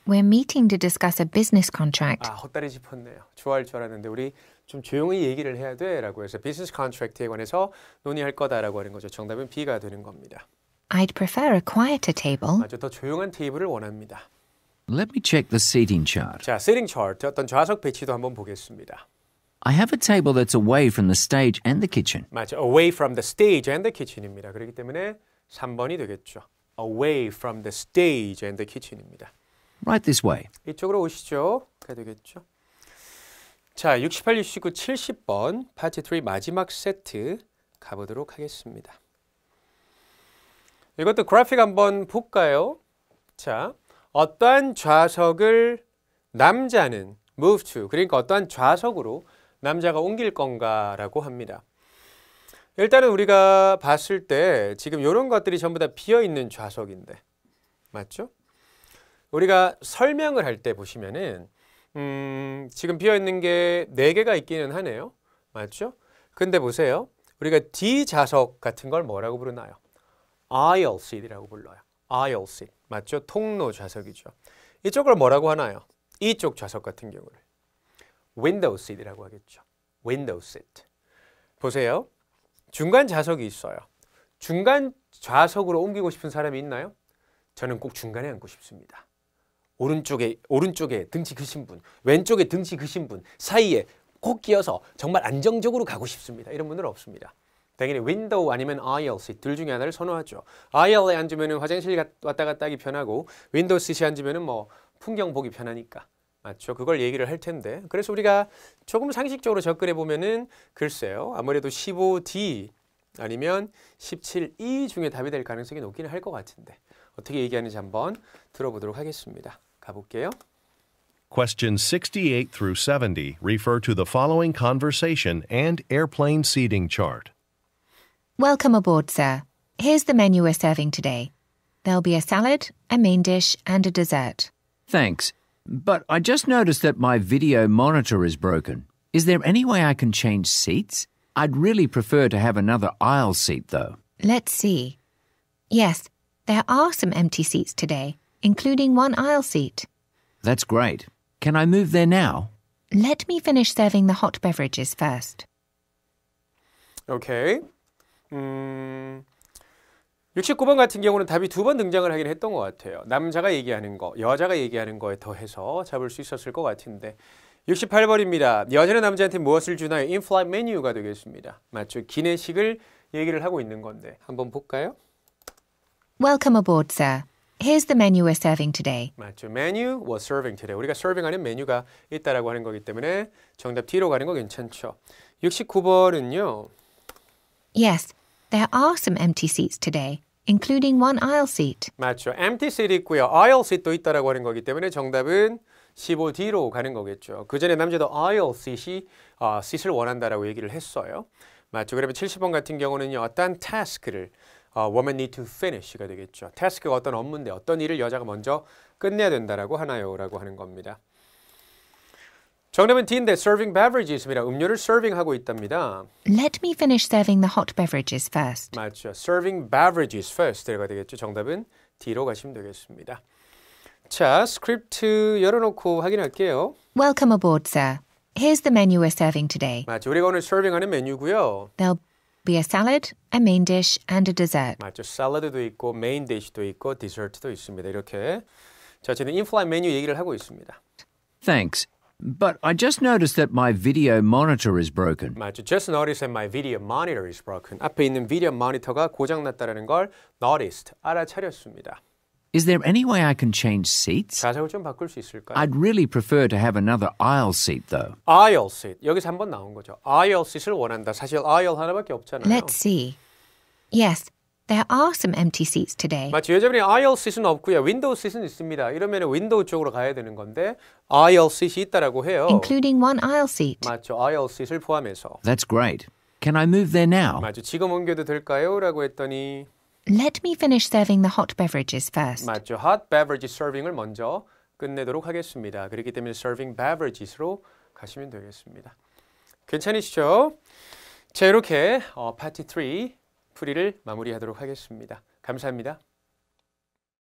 We're meeting to discuss a business contract. 아, 헛다리 짚었네요. 좋아할 줄 알았는데 우리 좀 조용히 얘기를 해야 돼라고 해서 비즈니스 컨트랙트에 관해서 논의할 거다라고 하는 거죠. 정답은 B가 되는 겁니다. I'd prefer a quieter table. 아주 더 조용한 테이블을 원합니다. Let me check the seating chart. 자, seating chart 어떤 좌석 배치도 한번 보겠습니다. I have a table that's away from the stage and the kitchen. 맞죠. away from the stage and the kitchen입니다. 그렇기 때문에 3번이 되겠죠. away from the stage and the kitchen입니다. Right this way. 이쪽으로 오시죠. 가야 되겠죠. 자, 68, 69, 70번 파트 3 마지막 세트 가보도록 하겠습니다. 이것도 그래픽 한번 볼까요? 자, 어떠한 좌석을 남자는 move to, 그러니까 어떠한 좌석으로 남자가 옮길 건가라고 합니다. 일단은 우리가 봤을 때 지금 이런 것들이 전부 다 비어있는 좌석인데 맞죠? 우리가 설명을 할 때 보시면은 음, 지금 비어 있는 게 네 개가 있기는 하네요. 맞죠? 근데 보세요. 우리가 D 자석 같은 걸 뭐라고 부르나요? aisle seat이라고 불러요. aisle seat. 맞죠? 통로 좌석이죠. 이쪽을 뭐라고 하나요? 이쪽 좌석 같은 경우를 window seat이라고 하겠죠. window seat. 보세요. 중간 좌석이 있어요. 중간 좌석으로 옮기고 싶은 사람이 있나요? 저는 꼭 중간에 앉고 싶습니다. 오른쪽에 오른쪽에 등치 크신 분, 왼쪽에 등치 크신 분 사이에 꼭 끼어서 정말 안정적으로 가고 싶습니다. 이런 분들은 없습니다. 당연히 윈도우 아니면 ILC 둘 중에 하나를 선호하죠. IL에 앉으면 화장실 왔다 갔다 하기 편하고 윈도우 c 에 앉으면 뭐 풍경 보기 편하니까 맞죠. 그걸 얘기를 할 텐데 그래서 우리가 조금 상식적으로 접근해 보면은 글쎄요. 아무래도 15D 아니면 17E 중에 답이 될 가능성이 높기는 할것 같은데 어떻게 얘기하는지 한번 들어보도록 하겠습니다. 가볼게요. Questions 68 through 70 refer to the following conversation and airplane seating chart. Welcome aboard, sir. Here's the menu we're serving today. There'll be a salad, a main dish, and a dessert. Thanks. But I just noticed that my video monitor is broken. Is there any way I can change seats? I'd really prefer to have another aisle seat, though. Let's see. Yes, there are some empty seats today including one aisle seat. That's great. Can I move there now? Let me finish serving the hot beverages first. Okay. 음, 69번 같은 경우는 답이 두 번 등장을 하긴 했던 것 같아요. 남자가 얘기하는 거, 여자가 얘기하는 거에 더해서 잡을 수 있었을 것 같은데 68번입니다. 여자는 남자한테 무엇을 주나요? 인플라이 메뉴가 되겠습니다. 맞죠? 기내식을 얘기를 하고 있는 건데 한번 볼까요? Welcome aboard, sir. Here's the menu we're serving today. 맞죠. Menu was serving today. 우리가 serving하는 메뉴가 있다라고 하는 거기 때문에 정답 뒤로 가는 거 괜찮죠. 69번은요. Yes, there are some empty seats today, including one aisle seat. 맞죠. Empty seat 있고요. aisle seat도 있다라고 하는 거기 때문에 정답은 15D로 가는 거겠죠. 그 전에 남자도 aisle seat이 어, seat을 원한다라고 얘기를 했어요. 맞죠. 그러면 70번 같은 경우는요. 어떤 task를 어, woman need to finish가 되겠죠. task가 어떤 업무인데 어떤 일을 여자가 먼저 끝내야 된다라고 하나요라고 하는 겁니다. 정답은 D인데 serving beverages입니다. 음료를 serving하고 있답니다. Let me finish serving the hot beverages first. 맞죠. serving beverages first가 되겠죠. 정답은 D로 가시면 되겠습니다. 자, 스크립트 열어놓고 확인할게요. Welcome aboard, sir. Here's the menu we're serving today. 맞죠. 우리가 오늘 serving하는 메뉴고요. There'll be a salad, a main dish, and a dessert. 맞죠. 샐러드도 있고 메인 디시도 있고 디저트도 있습니다. 이렇게 자, 저는 인플라인 메뉴 얘기를 하고 있습니다. Thanks. But I just noticed that my video monitor is broken. 맞죠. Just noticed that my video monitor is broken. 앞에 있는 비디오 모니터가 고장 났다라는 걸 noticed 알아차렸습니다. Is there any way I can change seats? 좌석을 좀 바꿀 수 있을까요? I'd really prefer to have another aisle seat though. aisle seat. 여기서 한 번 나온 거죠. aisle seat을 원한다. 사실 aisle 하나밖에 없잖아요. Let's see. Yes, there are some empty seats today. 맞죠, 여자분이 aisle seat은 없고요. window seat은 있습니다. 이러면 window 쪽으로 가야 되는 건데 aisle seat이 있다라고 해요. Including one aisle seat. 맞죠. aisle seat을 포함해서. That's great. Can I move there now? 맞죠. 지금 옮겨도 될까요? 라고 했더니 Let me finish serving the hot beverages first. 맞죠. Hot beverage serving을 먼저 끝내도록 하겠습니다. 그렇기 때문에 serving beverages로 가시면 되겠습니다. 괜찮으시죠? 자, 이렇게 어, 파트 3 풀이를 마무리하도록 하겠습니다. 감사합니다.